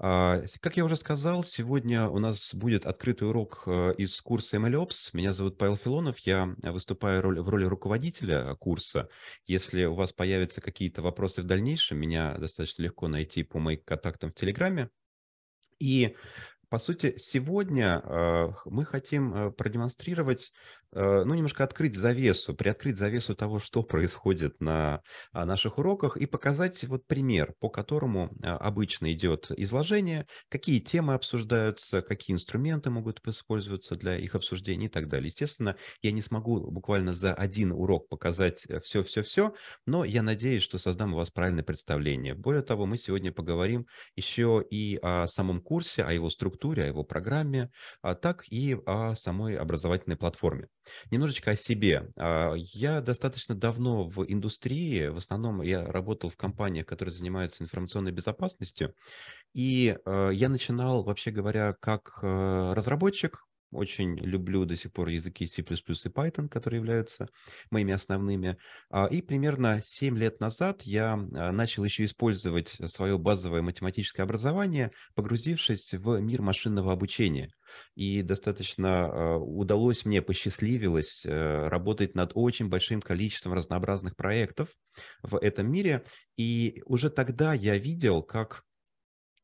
А, как я уже сказал, сегодня у нас будет открытый урок э, из курса MLOps. Меня зовут Павел Филонов, я э, выступаю в роли руководителя э, курса. Если у вас появятся какие-то вопросы в дальнейшем, меня достаточно легко найти по моим контактам в Телеграме. И по сути, сегодня э, мы хотим э, продемонстрировать, э, ну, немножко открыть завесу, приоткрыть завесу того, что происходит на а, наших уроках, и показать вот пример, по которому а, обычно идет изложение, какие темы обсуждаются, какие инструменты могут использоваться для их обсуждения и так далее. Естественно, я не смогу буквально за один урок показать все-все-все, но я надеюсь, что создам у вас правильное представление. Более того, мы сегодня поговорим еще и о самом курсе, о его структуре, структуре, о его программе, а так и о самой образовательной платформе. Немножечко о себе. А, я достаточно давно в индустрии, в основном я работал в компаниях, которые занимаются информационной безопасностью, и э, я начинал, вообще говоря, как э, разработчик, очень люблю до сих пор языки C++ и Python, которые являются моими основными. А, и примерно 7 лет назад я а, начал еще использовать свое базовое математическое образование, погрузившись в мир машинного обучения. И достаточно а, удалось мне, посчастливилось э, работать над очень большим количеством разнообразных проектов в этом мире. И уже тогда я видел, как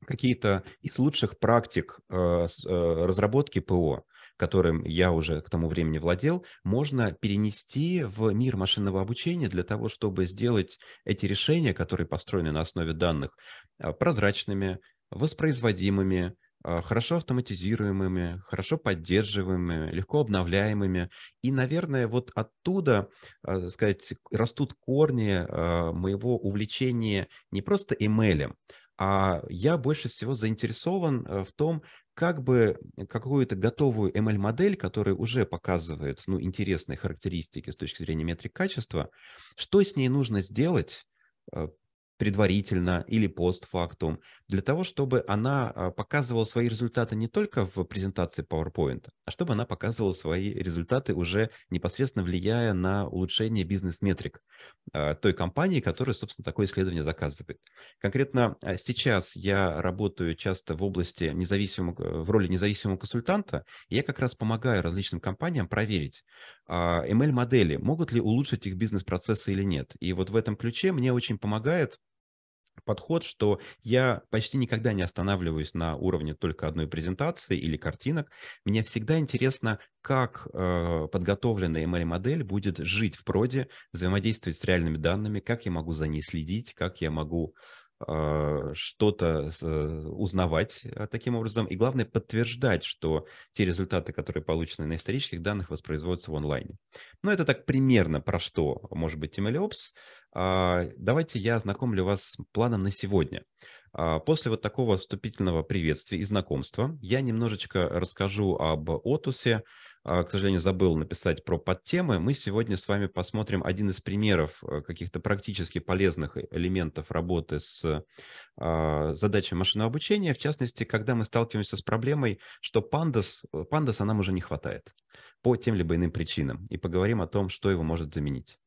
какие-то из лучших практик э, э, разработки ПО которым я уже к тому времени владел, можно перенести в мир машинного обучения для того, чтобы сделать эти решения, которые построены на основе данных, а, прозрачными, воспроизводимыми, а, хорошо автоматизируемыми, хорошо поддерживаемыми, легко обновляемыми. И, наверное, вот оттуда, а, сказать, растут корни моего увлечения не просто ML, а я больше всего заинтересован э, в том, как бы э, какую-то готовую ML-модель, которая уже показывает ну, интересные характеристики с точки зрения метрик качества, что с ней нужно сделать, э, предварительно или постфактум, для того, чтобы она а, показывала свои результаты не только в презентации PowerPoint, а чтобы она показывала свои результаты уже непосредственно влияя на улучшение бизнес-метрик а, той компании, которая, собственно, такое исследование заказывает. Конкретно а, сейчас я работаю часто в области независимого, э, в роли независимого консультанта, и я как раз помогаю различным компаниям проверить ML-модели, могут ли улучшить их бизнес-процессы или нет. И вот в этом ключе мне очень помогает подход, что я почти никогда не останавливаюсь на уровне только одной презентации или картинок. Мне всегда интересно, как э, подготовленная ML-модель будет жить в проде, взаимодействовать с реальными данными, как я могу за ней следить, как я могу э, что-то э, узнавать э, таким образом, и главное подтверждать, что те результаты, которые получены на исторических данных, воспроизводятся в онлайне. Но ну, это так примерно про что может быть MLOps. А, давайте я ознакомлю вас с планом на сегодня. А, после вот такого вступительного приветствия и знакомства я немножечко расскажу об Отусе. А, к сожалению, забыл написать про подтемы. Мы сегодня с вами посмотрим один из примеров э, каких-то практически полезных элементов работы с задачей машинного обучения. В частности, когда мы сталкиваемся с проблемой, что пандас, э, пандаса нам уже не хватает по тем либо иным причинам. И поговорим о том, что его может заменить.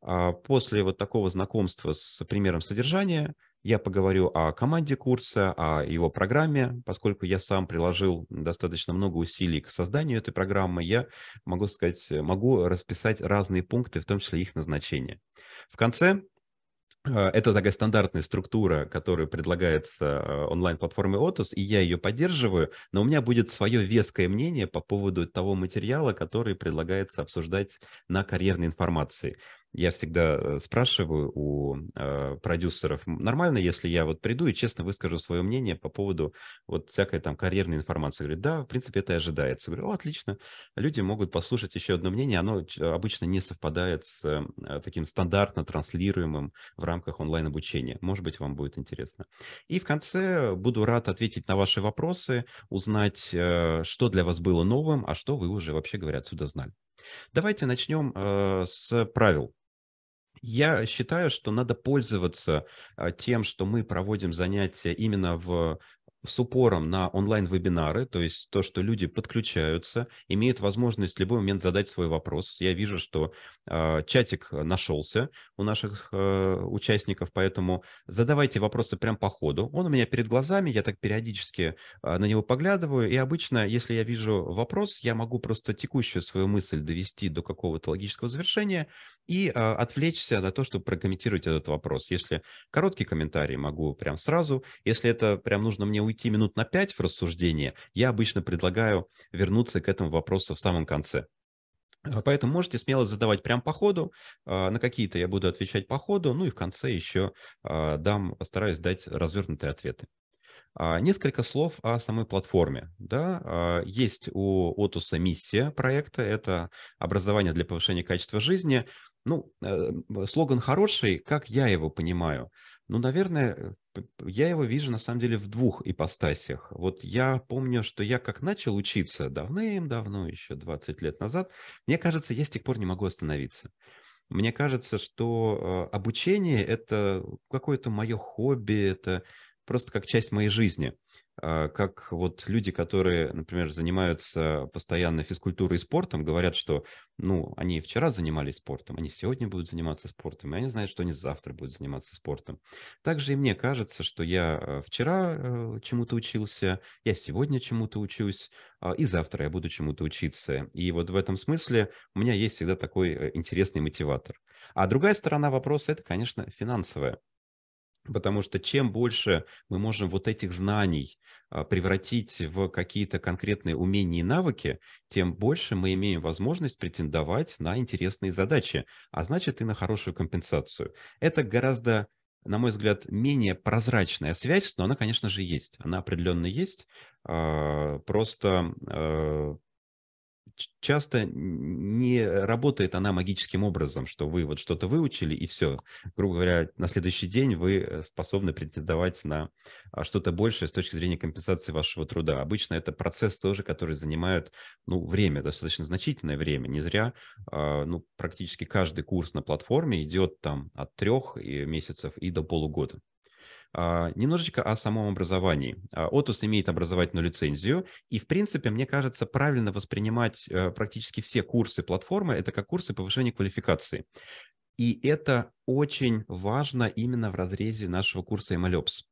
А, после вот такого знакомства с примером содержания я поговорю о команде курса, о его программе. Поскольку я сам приложил достаточно много усилий к созданию этой программы, я могу сказать, могу расписать разные пункты, в том числе их назначение. В конце а, это такая стандартная структура, которую предлагается онлайн-платформой Otus, и я ее поддерживаю, но у меня будет свое веское мнение по поводу того материала, который предлагается обсуждать на карьерной информации я всегда э, спрашиваю у э, продюсеров, нормально, если я вот приду и честно выскажу свое мнение по поводу вот всякой там карьерной информации? Говорю, да, в принципе, это и ожидается. говорю, о, отлично. Люди могут послушать еще одно мнение, оно обычно не совпадает с э, э, таким стандартно транслируемым в рамках онлайн-обучения. Может быть, вам будет интересно. И в конце буду рад ответить на ваши вопросы, узнать, э, что для вас было новым, а что вы уже, вообще говоря, отсюда знали. Давайте начнем э, с правил я считаю, что надо пользоваться а, тем, что мы проводим занятия именно в с упором на онлайн-вебинары, то есть то, что люди подключаются, имеют возможность в любой момент задать свой вопрос. Я вижу, что э, чатик нашелся у наших э, участников, поэтому задавайте вопросы прям по ходу. Он у меня перед глазами, я так периодически э, на него поглядываю, и обычно, если я вижу вопрос, я могу просто текущую свою мысль довести до какого-то логического завершения и э, отвлечься на то, чтобы прокомментировать этот вопрос. Если короткий комментарий, могу прям сразу. Если это прям нужно мне уйти, уйти минут на 5 в рассуждение, я обычно предлагаю вернуться к этому вопросу в самом конце. А, поэтому можете смело задавать прямо по ходу. А, на какие-то я буду отвечать по ходу, ну и в конце еще а, дам, постараюсь дать развернутые ответы. Несколько слов о самой платформе. Да, есть у Отуса миссия проекта, это образование для повышения качества жизни. Ну, э, слоган хороший, как я его понимаю – ну, наверное, я его вижу на самом деле в двух ипостасях. Вот я помню, что я как начал учиться давным-давно, еще 20 лет назад, мне кажется, я с тех пор не могу остановиться. Мне кажется, что э, обучение – это какое-то мое хобби, это просто как часть моей жизни. А, как вот люди, которые, например, занимаются постоянно физкультурой и спортом, говорят, что, ну, они вчера занимались спортом, они сегодня будут заниматься спортом, и они знают, что они завтра будут заниматься спортом. Также и мне кажется, что я э, вчера э, чему-то учился, я сегодня чему-то учусь, а, и завтра я буду чему-то учиться. И вот в этом смысле у меня есть всегда такой э, интересный мотиватор. А другая сторона вопроса – это, конечно, финансовая. Потому что чем больше мы можем вот этих знаний а, превратить в какие-то конкретные умения и навыки, тем больше мы имеем возможность претендовать на интересные задачи, а значит и на хорошую компенсацию. Это гораздо на мой взгляд, менее прозрачная связь, но она, конечно же, есть. Она определенно есть. А, просто а, часто не работает она магическим образом, что вы вот что-то выучили и все. Грубо говоря, на следующий день вы э, способны претендовать на а, что-то большее с точки зрения компенсации вашего труда. Обычно это процесс тоже, который занимает ну, время, достаточно значительное время. Не зря а, ну, практически каждый курс на платформе идет там от трех э, месяцев и до полугода. А, немножечко о самом образовании. А, Отус имеет образовательную лицензию, и, в принципе, мне кажется, правильно воспринимать э, практически все курсы платформы – это как курсы повышения квалификации. И это очень важно именно в разрезе нашего курса MLOps.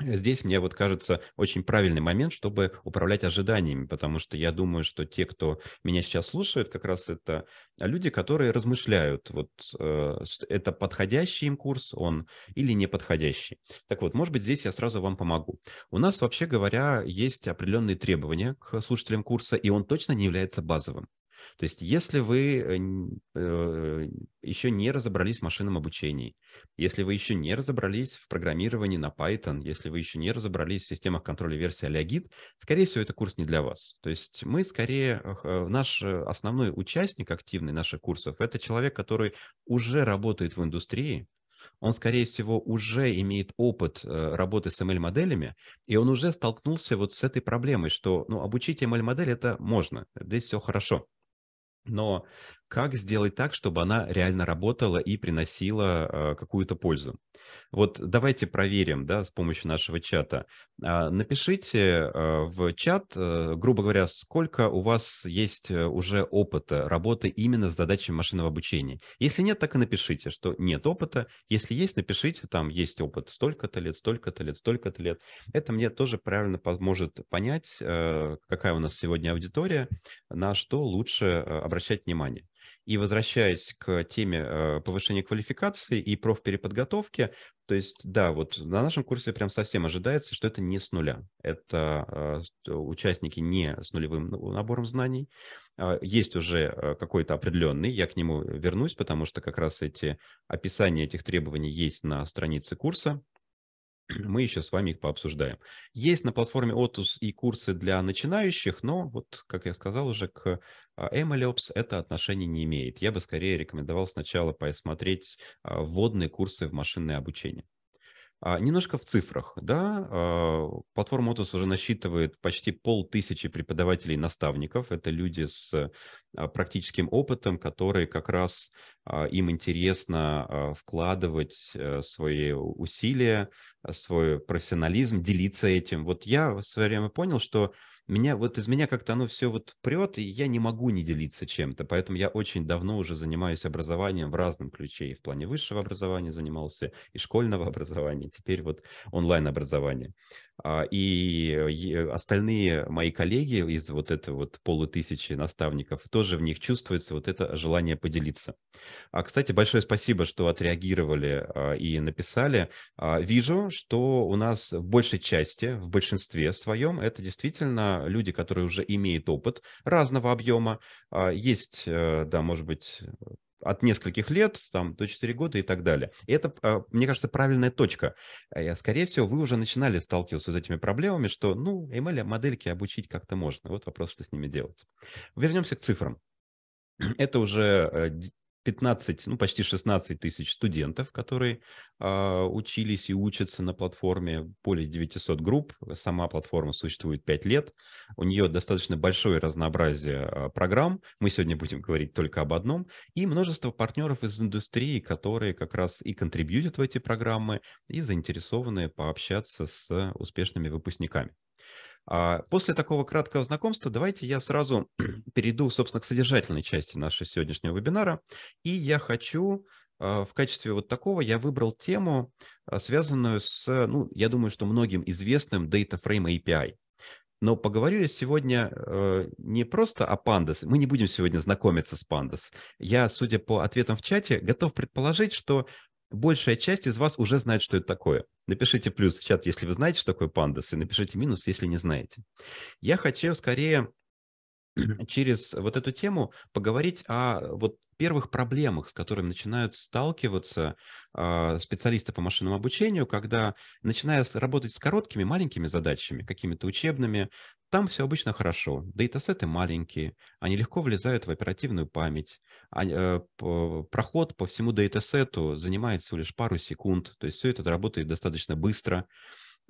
Здесь, мне вот кажется, очень правильный момент, чтобы управлять ожиданиями, потому что я думаю, что те, кто меня сейчас слушает, как раз это люди, которые размышляют, вот э, это подходящий им курс он или не подходящий. Так вот, может быть, здесь я сразу вам помогу. У нас, вообще говоря, есть определенные требования к слушателям курса, и он точно не является базовым. То есть если вы э, э еще не разобрались в машинном обучении, если вы еще не разобрались в программировании на Python, если вы еще не разобрались в системах контроля версии Алягит, скорее всего, это курс не для вас. То есть мы скорее, э, э, наш основной участник активный наших курсов, это человек, который уже работает в индустрии, он, скорее всего, уже имеет опыт работы с ML-моделями, и он уже столкнулся вот с этой проблемой, что ну, обучить ML-модель это можно, здесь все хорошо. Но как сделать так, чтобы она реально работала и приносила э, какую-то пользу. Вот давайте проверим да, с помощью нашего чата. А, напишите э, в чат, э, грубо говоря, сколько у вас есть уже опыта работы именно с задачами машинного обучения. Если нет, так и напишите, что нет опыта. Если есть, напишите, там есть опыт столько-то лет, столько-то лет, столько-то лет. Это мне тоже правильно поможет понять, какая у нас сегодня аудитория, на что лучше обращать внимание. И возвращаясь к теме э, повышения квалификации и профпереподготовки, то есть, да, вот на нашем курсе прям совсем ожидается, что это не с нуля. Это э, э, участники не с нулевым ну, набором знаний. А, есть уже какой-то определенный, я к нему вернусь, потому что как раз эти описания этих требований есть на странице курса, мы еще с вами их пообсуждаем. Есть на платформе Otus и курсы для начинающих, но вот, как я сказал уже, к MLOps а, это отношение не имеет. Я бы скорее рекомендовал сначала посмотреть а, вводные курсы в машинное обучение. А, немножко в цифрах, да, а, платформа Otus уже насчитывает почти полтысячи преподавателей-наставников. Это люди с а, практическим опытом, которые как раз им интересно вкладывать э, свои усилия, свой профессионализм, делиться этим. Вот я в свое время понял, что меня вот из меня как-то оно все вот прет, и я не могу не делиться чем-то. Поэтому я очень давно уже занимаюсь образованием в разном ключе. И в плане высшего образования занимался, и школьного образования, теперь вот онлайн-образование. А, и э, остальные мои коллеги из вот этого вот полутысячи наставников, тоже в них чувствуется вот это желание поделиться. А, кстати, большое спасибо, что отреагировали а, и написали. А, вижу, что у нас в большей части, в большинстве своем, это действительно люди, которые уже имеют опыт разного объема. А, есть, э, да, может быть, от нескольких лет, там, до 4 года и так далее. И это, а, мне кажется, правильная точка. Э, скорее всего, вы уже начинали сталкиваться с этими проблемами, что, ну, ML модельки обучить как-то можно. Вот вопрос, что с ними делать. Вернемся к цифрам. Это уже э, 15, ну почти 16 тысяч студентов, которые э, учились и учатся на платформе, более 900 групп. Сама платформа существует 5 лет. У нее достаточно большое разнообразие э, программ. Мы сегодня будем говорить только об одном. И множество партнеров из индустрии, которые как раз и контрибьютят в эти программы, и заинтересованы пообщаться с успешными выпускниками. А, после такого краткого знакомства давайте я сразу перейду, собственно, к содержательной части нашего сегодняшнего вебинара. И я хочу а, в качестве вот такого я выбрал тему, а, связанную с, ну, я думаю, что многим известным Data Frame API. Но поговорю я сегодня э, не просто о Pandas. Мы не будем сегодня знакомиться с Pandas. Я, судя по ответам в чате, готов предположить, что большая часть из вас уже знает, что это такое. Напишите плюс в чат, если вы знаете, что такое пандасы, напишите минус, если не знаете. Я хочу скорее через вот эту тему поговорить о э, вот первых проблемах, с которыми начинают сталкиваться э, специалисты по машинному обучению, когда, начиная работать с короткими, маленькими задачами, какими-то учебными, там все обычно хорошо. Дейтасеты маленькие, они легко влезают в оперативную память. Они, э, проход по всему дейтасету занимает всего лишь пару секунд, то есть все это работает достаточно быстро.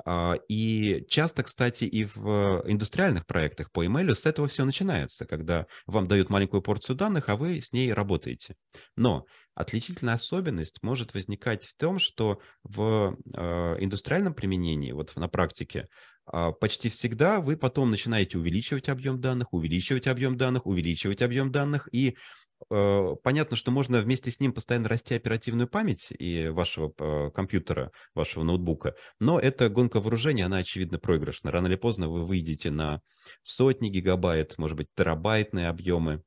А, и часто, кстати, и в индустриальных проектах по email с этого все начинается, когда вам дают маленькую порцию данных, а вы с ней работаете. Но отличительная особенность может возникать в том, что в а, индустриальном применении, вот на практике, а, почти всегда вы потом начинаете увеличивать объем данных, увеличивать объем данных, увеличивать объем данных, и Э, понятно, что можно вместе с ним постоянно расти оперативную память и вашего э, компьютера, вашего ноутбука, но эта гонка вооружения, она, очевидно, проигрышна. Рано или поздно вы выйдете на сотни гигабайт, может быть, терабайтные объемы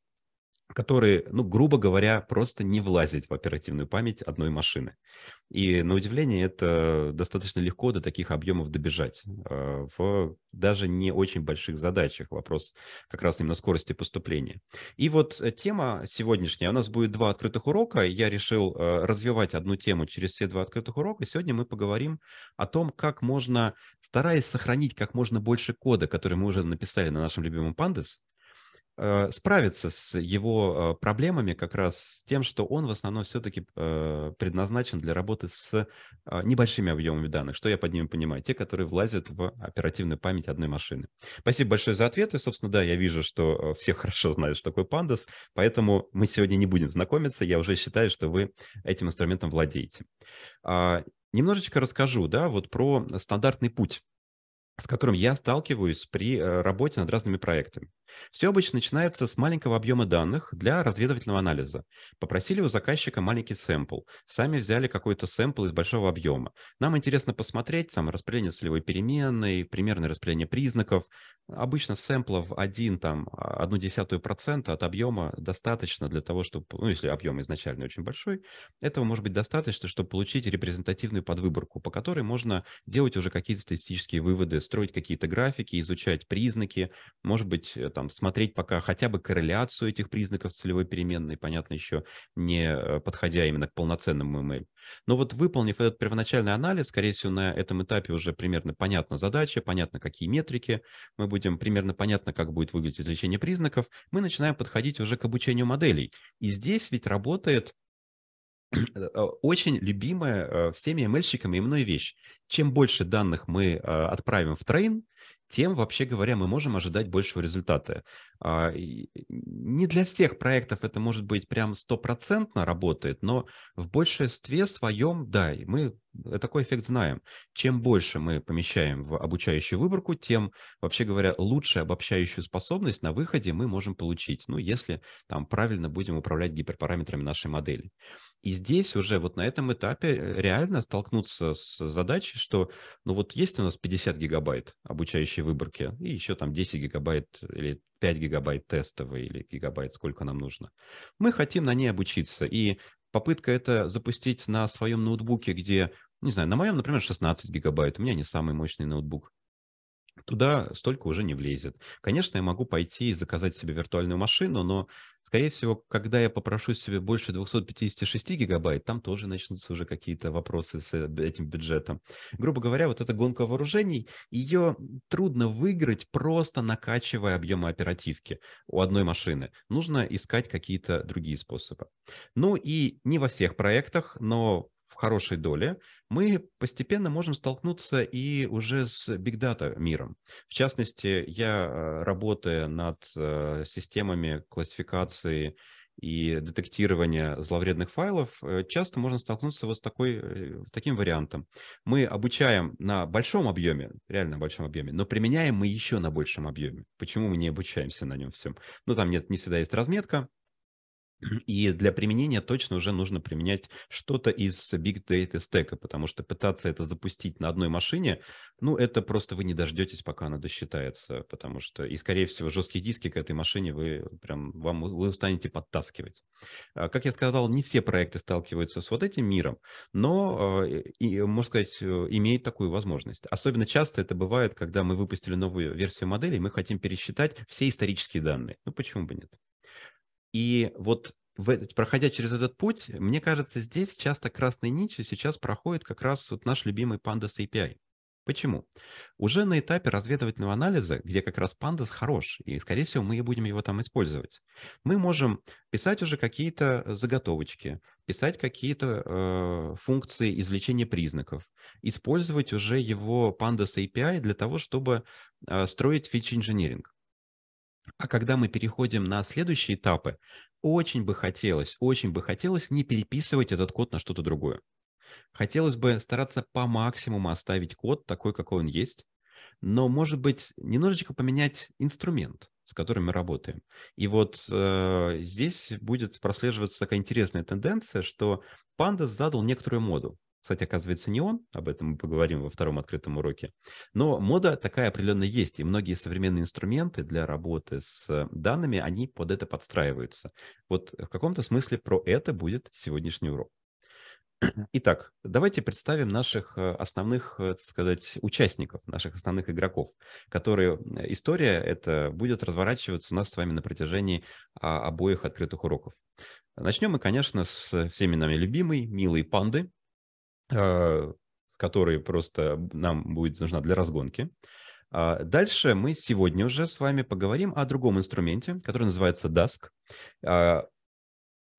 которые, ну, грубо говоря, просто не влазят в оперативную память одной машины. И, на удивление, это достаточно легко до таких объемов добежать а, в даже не очень больших задачах. Вопрос как раз именно скорости поступления. И вот э, тема сегодняшняя. У нас будет два открытых урока. Я решил э, развивать одну тему через все два открытых урока. Сегодня мы поговорим о том, как можно, стараясь сохранить как можно больше кода, который мы уже написали на нашем любимом Pandas, Э, справиться с его э, проблемами как раз с тем, что он в основном все-таки э, предназначен для работы с а, небольшими объемами данных, что я под ними понимаю, те, которые влазят в оперативную память одной машины. Спасибо большое за ответы. Собственно, да, я вижу, что все хорошо знают, что такое Pandas, поэтому мы сегодня не будем знакомиться. Я уже считаю, что вы этим инструментом владеете. А, немножечко расскажу, да, вот про стандартный путь с которым я сталкиваюсь при работе над разными проектами. Все обычно начинается с маленького объема данных для разведывательного анализа. Попросили у заказчика маленький сэмпл, сами взяли какой-то сэмпл из большого объема. Нам интересно посмотреть, там, распределение целевой переменной, примерное распределение признаков. Обычно сэмплов 1, там, 1 десятую процента от объема достаточно для того, чтобы, ну, если объем изначально очень большой, этого может быть достаточно, чтобы получить репрезентативную подвыборку, по которой можно делать уже какие-то статистические выводы, строить какие-то графики, изучать признаки, может быть, э, там, там смотреть пока хотя бы корреляцию этих признаков целевой переменной, понятно, еще не э, подходя именно к полноценному ML. Но вот выполнив этот первоначальный анализ, скорее всего, на этом этапе уже примерно понятна задача, понятно, какие метрики, мы будем примерно понятно, как будет выглядеть извлечение признаков, мы начинаем подходить уже к обучению моделей. И здесь ведь работает э, очень любимая э, всеми ML-щиками и мной вещь. Чем больше данных мы отправим в трейн, тем, вообще говоря, мы можем ожидать большего результата. А, не для всех проектов это, может быть, прям стопроцентно работает, но в большинстве своем, да, мы Э, такой эффект знаем. Чем больше мы помещаем в обучающую выборку, тем, вообще говоря, лучше обобщающую способность на выходе мы можем получить, ну, если там правильно будем управлять гиперпараметрами нашей модели. И здесь уже вот на этом этапе э, реально столкнуться с задачей, что, ну, вот есть у нас 50 гигабайт обучающей выборки и еще там 10 гигабайт или 5 гигабайт тестовой или гигабайт, сколько нам нужно. Мы хотим на ней обучиться, и попытка это запустить на своем ноутбуке, где не знаю, на моем, например, 16 гигабайт, у меня не самый мощный ноутбук. Туда столько уже не влезет. Конечно, я могу пойти и заказать себе виртуальную машину, но, скорее всего, когда я попрошу себе больше 256 гигабайт, там тоже начнутся уже какие-то вопросы с э, этим бюджетом. Грубо говоря, вот эта гонка вооружений, ее трудно выиграть, просто накачивая объемы оперативки у одной машины. Нужно искать какие-то другие способы. Ну и не во всех проектах, но в хорошей доле, мы постепенно можем столкнуться и уже с Big Data миром. В частности, я, э, работая над э, системами классификации и детектирования зловредных файлов, э, часто можно столкнуться вот с такой, таким вариантом. Мы обучаем на большом объеме, реально большом объеме, но применяем мы еще на большем объеме. Почему мы не обучаемся на нем всем? Ну, там нет, не всегда есть разметка, и для применения точно уже нужно применять что-то из Big Data Stack, потому что пытаться это запустить на одной машине, ну, это просто вы не дождетесь, пока она досчитается, потому что, и, скорее всего, жесткие диски к этой машине вы прям, вам, вы устанете подтаскивать. А, как я сказал, не все проекты сталкиваются с вот этим миром, но, э, и, можно сказать, э, имеют такую возможность. Особенно часто это бывает, когда мы выпустили новую версию модели, мы хотим пересчитать все исторические данные. Ну, почему бы нет? И вот в, проходя через этот путь, мне кажется, здесь часто красной нитью сейчас проходит как раз вот наш любимый Pandas API. Почему? Уже на этапе разведывательного анализа, где как раз Pandas хорош, и, скорее всего, мы будем его там использовать, мы можем писать уже какие-то э, заготовочки, писать какие-то э, функции извлечения признаков, использовать уже его Pandas API для того, чтобы э, строить фич инжиниринг а когда мы переходим на следующие этапы, очень бы хотелось, очень бы хотелось не переписывать этот код на что-то другое. Хотелось бы стараться по максимуму оставить код такой, какой он есть, но, может быть, немножечко поменять инструмент, с которым мы работаем. И вот э, здесь будет прослеживаться такая интересная тенденция, что Pandas задал некоторую моду. Кстати, оказывается, не он, об этом мы поговорим во втором открытом уроке. Но мода такая определенно есть, и многие современные инструменты для работы с э, данными, они под это подстраиваются. Вот в каком-то смысле про это будет сегодняшний урок. Итак, давайте представим наших э, основных, э, так сказать, участников, наших основных игроков, которые история это будет разворачиваться у нас с вами на протяжении а, обоих открытых уроков. Начнем мы, конечно, с всеми нами любимой, милой панды, Э, с которой просто нам будет нужна для разгонки. А дальше мы сегодня уже с вами поговорим о другом инструменте, который называется Dask. А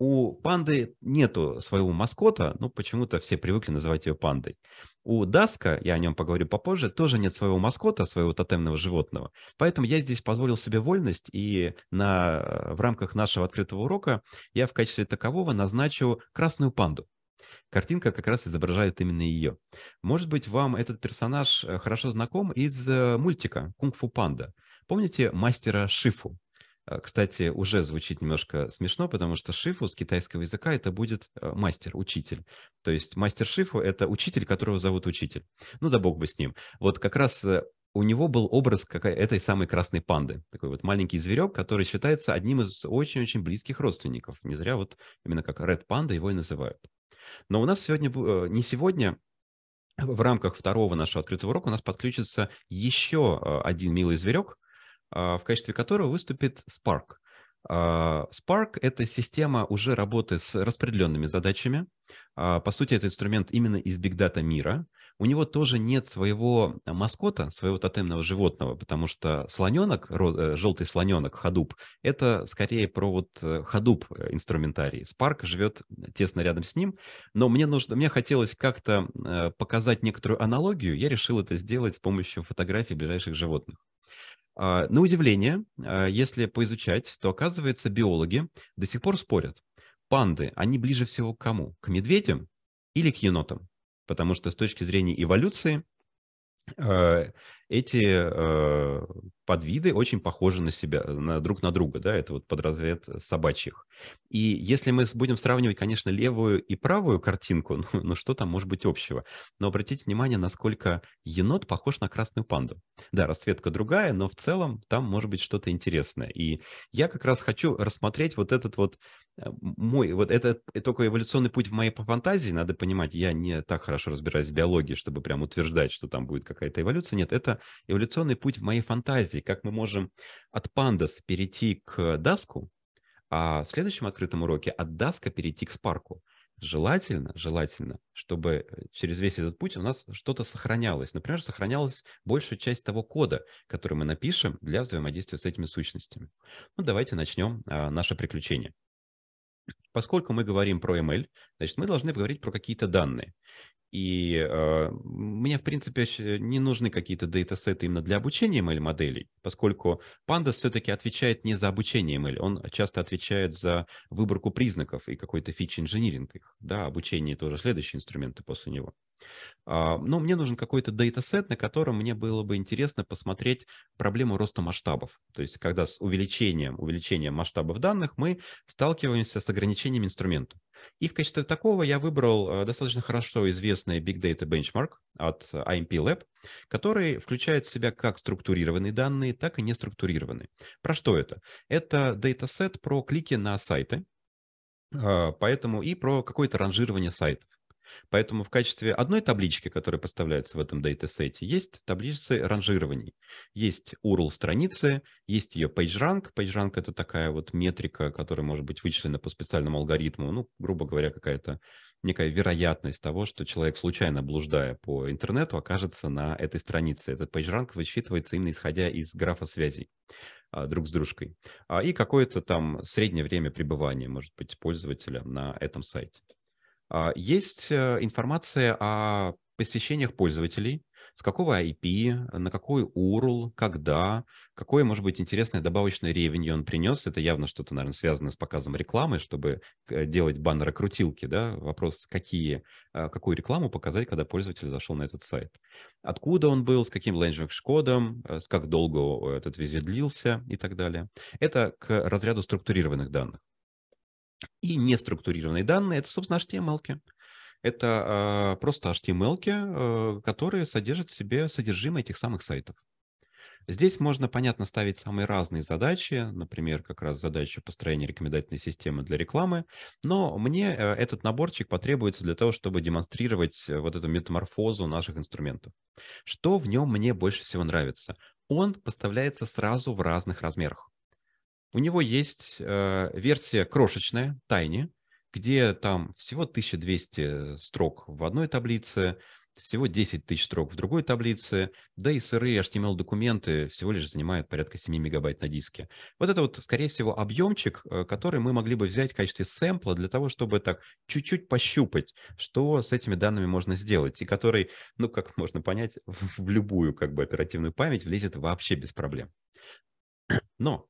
у панды нету своего маскота, но почему-то все привыкли называть ее пандой. У Даска, я о нем поговорю попозже, тоже нет своего маскота, своего тотемного животного. Поэтому я здесь позволил себе вольность, и на, в рамках нашего открытого урока я в качестве такового назначу красную панду. Картинка как раз изображает именно ее. Может быть, вам этот персонаж э, хорошо знаком из э, мультика «Кунг-фу панда». Помните мастера Шифу? Э, кстати, уже звучит немножко смешно, потому что шифу с китайского языка это будет мастер, учитель. То есть мастер шифу – это учитель, которого зовут учитель. Ну да бог бы с ним. Вот как раз у него был образ какой, этой самой красной панды. Такой вот маленький зверек, который считается одним из очень-очень близких родственников. Не зря вот именно как Red Panda его и называют. Но у нас сегодня, э, не сегодня, в рамках второго нашего открытого урока у нас подключится еще э, один милый зверек, а, в качестве которого выступит Spark. А, Spark — это система уже работы с распределенными задачами. А, по сути, это инструмент именно из big data мира — у него тоже нет своего э, маскота, своего тотемного животного, потому что слоненок, э, желтый слоненок, ходуп, это скорее про вот э, ходуп инструментарий. Спарк живет тесно рядом с ним, но мне нужно, мне хотелось как-то показать некоторую аналогию, я решил это сделать с помощью фотографий ближайших животных. А, на удивление, а, если поизучать, то оказывается, биологи до сих пор спорят. Панды, они ближе всего к кому? К медведям или к енотам? потому что с точки зрения эволюции э, эти э, подвиды очень похожи на себя, на друг на друга, да, это вот подразряд собачьих. И если мы будем сравнивать, конечно, левую и правую картинку, ну, ну что там может быть общего? Но обратите внимание, насколько енот похож на красную панду. Да, расцветка другая, но в целом там может быть что-то интересное. И я как раз хочу рассмотреть вот этот вот Э, мой, вот это э, только эволюционный путь в моей фантазии, надо понимать, я не так хорошо разбираюсь в биологии, чтобы прям утверждать, что там будет какая-то эволюция. Нет, это эволюционный путь в моей фантазии, как мы можем от пандас перейти к даску, а в следующем открытом уроке от даска перейти к спарку. Желательно, желательно, чтобы э, через весь этот путь у нас что-то сохранялось. Например, сохранялась большая часть того кода, который мы напишем для взаимодействия с этими сущностями. Ну, давайте начнем а, наше приключение поскольку мы говорим про ML, значит, мы должны говорить про какие-то данные. И э, мне, в принципе, не нужны какие-то датасеты именно для обучения ML-моделей, поскольку Pandas все-таки отвечает не за обучение ML, он часто отвечает за выборку признаков и какой-то фич-инжиниринг их. Да, обучение тоже следующие инструменты после него. Э, но мне нужен какой-то датасет, на котором мне было бы интересно посмотреть проблему роста масштабов. То есть когда с увеличением, увеличением масштабов данных мы сталкиваемся с ограничением инструмента. И в качестве такого я выбрал э, достаточно хорошо известный Big Data Benchmark от IMP э, Lab, который включает в себя как структурированные данные, так и неструктурированные. Про что это? Это датасет про клики на сайты, э, поэтому и про какое-то ранжирование сайтов. Поэтому в качестве одной таблички, которая поставляется в этом датасете, есть таблицы ранжирований. Есть URL страницы, есть ее PageRank. PageRank — это такая вот метрика, которая может быть вычислена по специальному алгоритму. Ну, грубо говоря, какая-то некая вероятность того, что человек, случайно блуждая по интернету, окажется на этой странице. Этот PageRank высчитывается именно исходя из графа связей а, друг с дружкой. А, и какое-то там среднее время пребывания, может быть, пользователя на этом сайте. А, есть э, информация о посещениях пользователей, с какого IP, на какой URL, когда, какое, может быть, интересное добавочное ревенью он принес. Это явно что-то, наверное, связано с показом рекламы, чтобы э, делать баннеры, крутилки, да, вопрос, какие, э, какую рекламу показать, когда пользователь зашел на этот сайт. Откуда он был, с каким лендинг-кодом, как долго этот визит длился и так далее. Это к разряду структурированных данных. И неструктурированные данные – это, собственно, HTML. -ки. Это э, просто HTML, э, а, которые содержат в себе содержимое этих самых сайтов. Здесь можно, понятно, ставить самые разные задачи, например, как раз задачу построения рекомендательной системы для рекламы, но мне э, этот наборчик потребуется для того, чтобы демонстрировать э, вот эту метаморфозу наших инструментов. Что в нем мне больше всего нравится? Он поставляется сразу в разных размерах. У него есть э, версия крошечная, тайне, где там всего 1200 строк в одной таблице, всего 10 тысяч строк в другой таблице, да и сырые HTML-документы всего лишь занимают порядка 7 мегабайт на диске. Вот это вот, скорее всего, объемчик, э, который мы могли бы взять в качестве сэмпла для того, чтобы так чуть-чуть пощупать, что с этими данными можно сделать, и который, ну, как можно понять, в любую как бы оперативную память влезет вообще без проблем. Но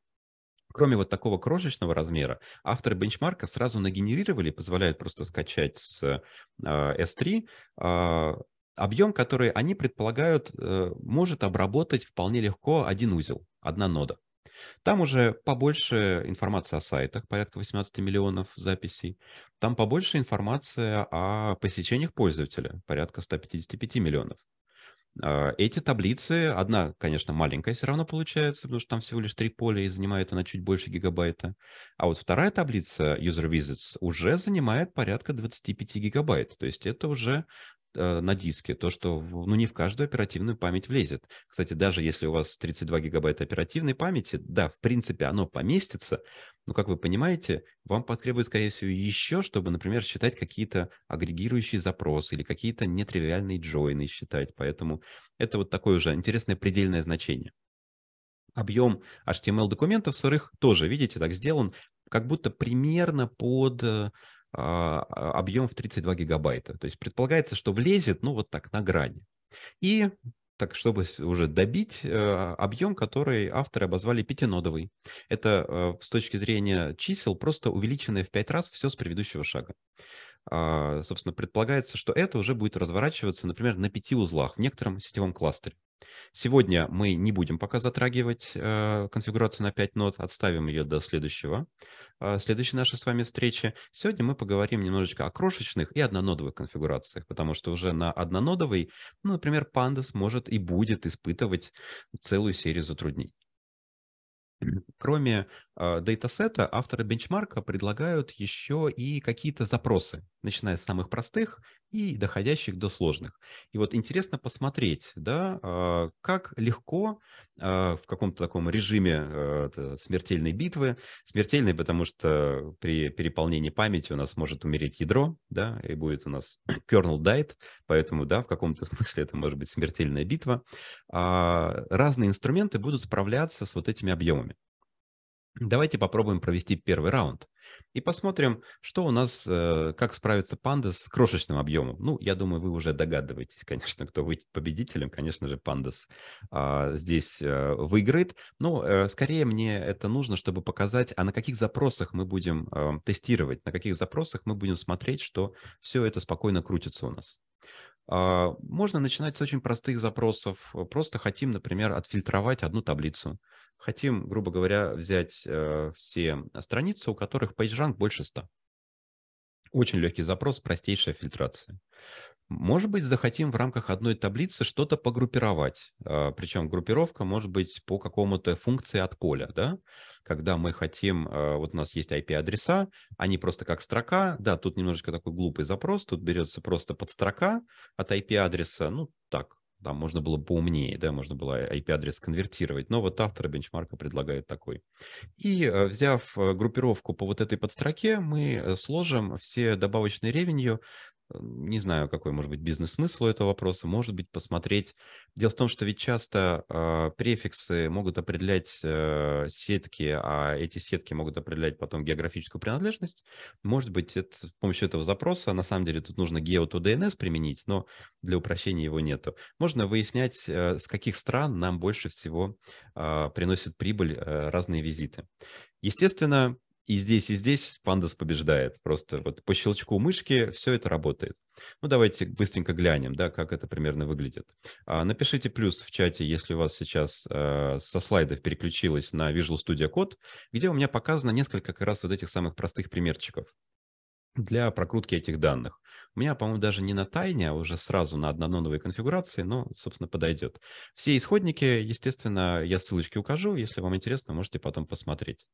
Кроме вот такого крошечного размера, авторы бенчмарка сразу нагенерировали, позволяют просто скачать с а, S3 а, объем, который они предполагают, э, может обработать вполне легко один узел, одна нода. Там уже побольше информации о сайтах, порядка 18 миллионов записей. Там побольше информация о посещениях пользователя, порядка 155 миллионов. А, эти таблицы, одна, конечно, маленькая все равно получается, потому что там всего лишь три поля и занимает она чуть больше гигабайта. А вот вторая таблица User Visits уже занимает порядка 25 гигабайт. То есть это уже э, на диске, то, что ну, не в каждую оперативную память влезет. Кстати, даже если у вас 32 гигабайта оперативной памяти, да, в принципе, оно поместится, но, ну, как вы понимаете, вам потребуется, скорее всего, еще, чтобы, например, считать какие-то агрегирующие запросы или какие-то нетривиальные джойны считать. Поэтому это вот такое уже интересное предельное значение. Объем HTML-документов сырых тоже, видите, так сделан, как будто примерно под э, а, а, объем в 32 гигабайта. То есть предполагается, что влезет, ну, вот так, на грани. И так чтобы уже добить э, объем, который авторы обозвали пятинодовый. Это э, с точки зрения чисел просто увеличенное в пять раз все с предыдущего шага. А, собственно, предполагается, что это уже будет разворачиваться, например, на пяти узлах в некотором сетевом кластере. Сегодня мы не будем пока затрагивать э, конфигурацию на 5 нод, отставим ее до следующего, э, следующей нашей с вами встречи. Сегодня мы поговорим немножечко о крошечных и однонодовых конфигурациях, потому что уже на однонодовой, ну, например, Pandas может и будет испытывать целую серию затруднений. Кроме э, датасета, авторы бенчмарка предлагают еще и какие-то запросы, начиная с самых простых и доходящих до сложных. И вот интересно посмотреть, да, а, как легко а, в каком-то таком режиме а, смертельной битвы, смертельной, потому что при переполнении памяти у нас может умереть ядро, да, и будет у нас kernel died, поэтому, да, в каком-то смысле это может быть смертельная битва, разные инструменты будут справляться с вот этими объемами. Давайте попробуем провести первый раунд и посмотрим, что у нас, э, как справится панда с крошечным объемом. Ну, я думаю, вы уже догадываетесь, конечно, кто выйдет победителем. Конечно же, пандас а, здесь э, выиграет. Но э, скорее мне это нужно, чтобы показать, а на каких запросах мы будем эм, тестировать, на каких запросах мы будем смотреть, что все это спокойно крутится у нас. А, можно начинать с очень простых запросов. Просто хотим, например, отфильтровать одну таблицу хотим, грубо говоря, взять э, все страницы, у которых PageRank больше 100. Очень легкий запрос, простейшая фильтрация. Может быть, захотим в рамках одной таблицы что-то погруппировать. Э, причем группировка может быть по какому-то функции от поля. Да? Когда мы хотим, э, вот у нас есть IP-адреса, они просто как строка. Да, тут немножечко такой глупый запрос, тут берется просто подстрока от IP-адреса, ну так, там можно было поумнее, да, можно было IP-адрес а, конвертировать. Но вот авторы бенчмарка предлагают такой. И э, взяв э, группировку по вот этой подстроке, мы э, сложим все добавочные ревенью не знаю, какой может быть бизнес-смысл у этого вопроса, может быть, посмотреть. Дело в том, что ведь часто э, префиксы могут определять э, сетки, а эти сетки могут определять потом географическую принадлежность. Может быть, это, с помощью этого запроса, на самом деле, тут нужно geo DNS применить, но для упрощения его нету. Можно выяснять, э, с каких стран нам больше всего э, приносят прибыль э, разные визиты. Естественно, и здесь, и здесь пандас побеждает. Просто вот по щелчку мышки все это работает. Ну, давайте быстренько глянем, да, как это примерно выглядит. А, напишите плюс в чате, если у вас сейчас э, со слайдов переключилось на Visual Studio Code, где у меня показано несколько как раз вот этих самых простых примерчиков для прокрутки этих данных. У меня, по-моему, даже не на тайне, а уже сразу на однононовой конфигурации, но, собственно, подойдет. Все исходники, естественно, я ссылочки укажу. Если вам интересно, можете потом посмотреть.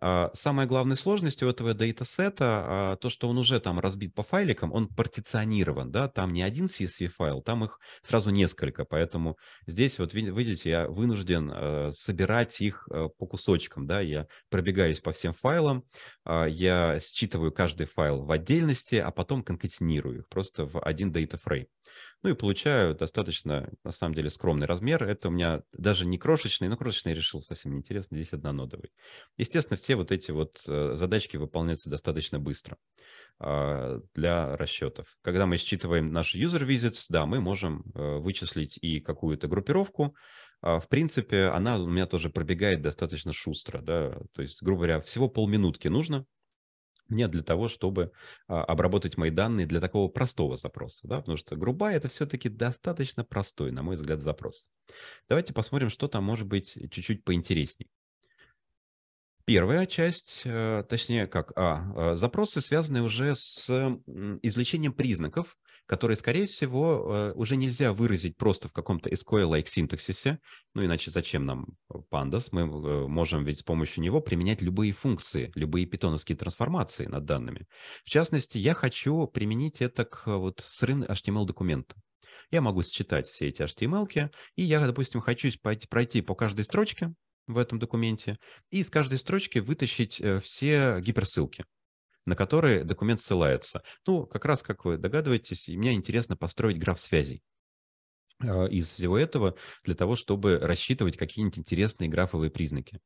А, самая главная сложность у этого датасета, а, то, что он уже там разбит по файликам, он партиционирован, да, там не один CSV-файл, там их сразу несколько, поэтому здесь вот видите, я вынужден э, собирать их э, по кусочкам, да, я пробегаюсь по всем файлам, а, я считываю каждый файл в отдельности, а потом конкатенирую их просто в один фрейм ну и получаю достаточно, на самом деле, скромный размер. Это у меня даже не крошечный, но крошечный решил совсем неинтересно, здесь однонодовый. Естественно, все вот эти вот э, задачки выполняются достаточно быстро а, для расчетов. Когда мы считываем наш user visits, да, мы можем э, вычислить и какую-то группировку. А, в принципе, она у меня тоже пробегает достаточно шустро, да, то есть, грубо говоря, всего полминутки нужно мне для того, чтобы а, обработать мои данные для такого простого запроса, да, потому что грубая это все-таки достаточно простой, на мой взгляд, запрос. Давайте посмотрим, что там может быть чуть-чуть поинтересней. Первая часть, э, точнее как, а, э, запросы связаны уже с извлечением признаков который, скорее всего, э, уже нельзя выразить просто в каком-то SQL-like синтаксисе, ну иначе зачем нам Pandas? Э, Мы э, можем ведь с помощью него применять любые функции, любые питоновские трансформации над данными. В частности, я хочу применить это к вот срын HTML-документу. Я могу считать все эти HTML, и я, допустим, хочу пройти по каждой строчке в этом документе и с каждой строчки вытащить все гиперссылки на которые документ ссылается. Ну, как раз, как вы догадываетесь, и мне интересно построить граф связей э, из всего этого для того, чтобы рассчитывать какие-нибудь интересные графовые признаки.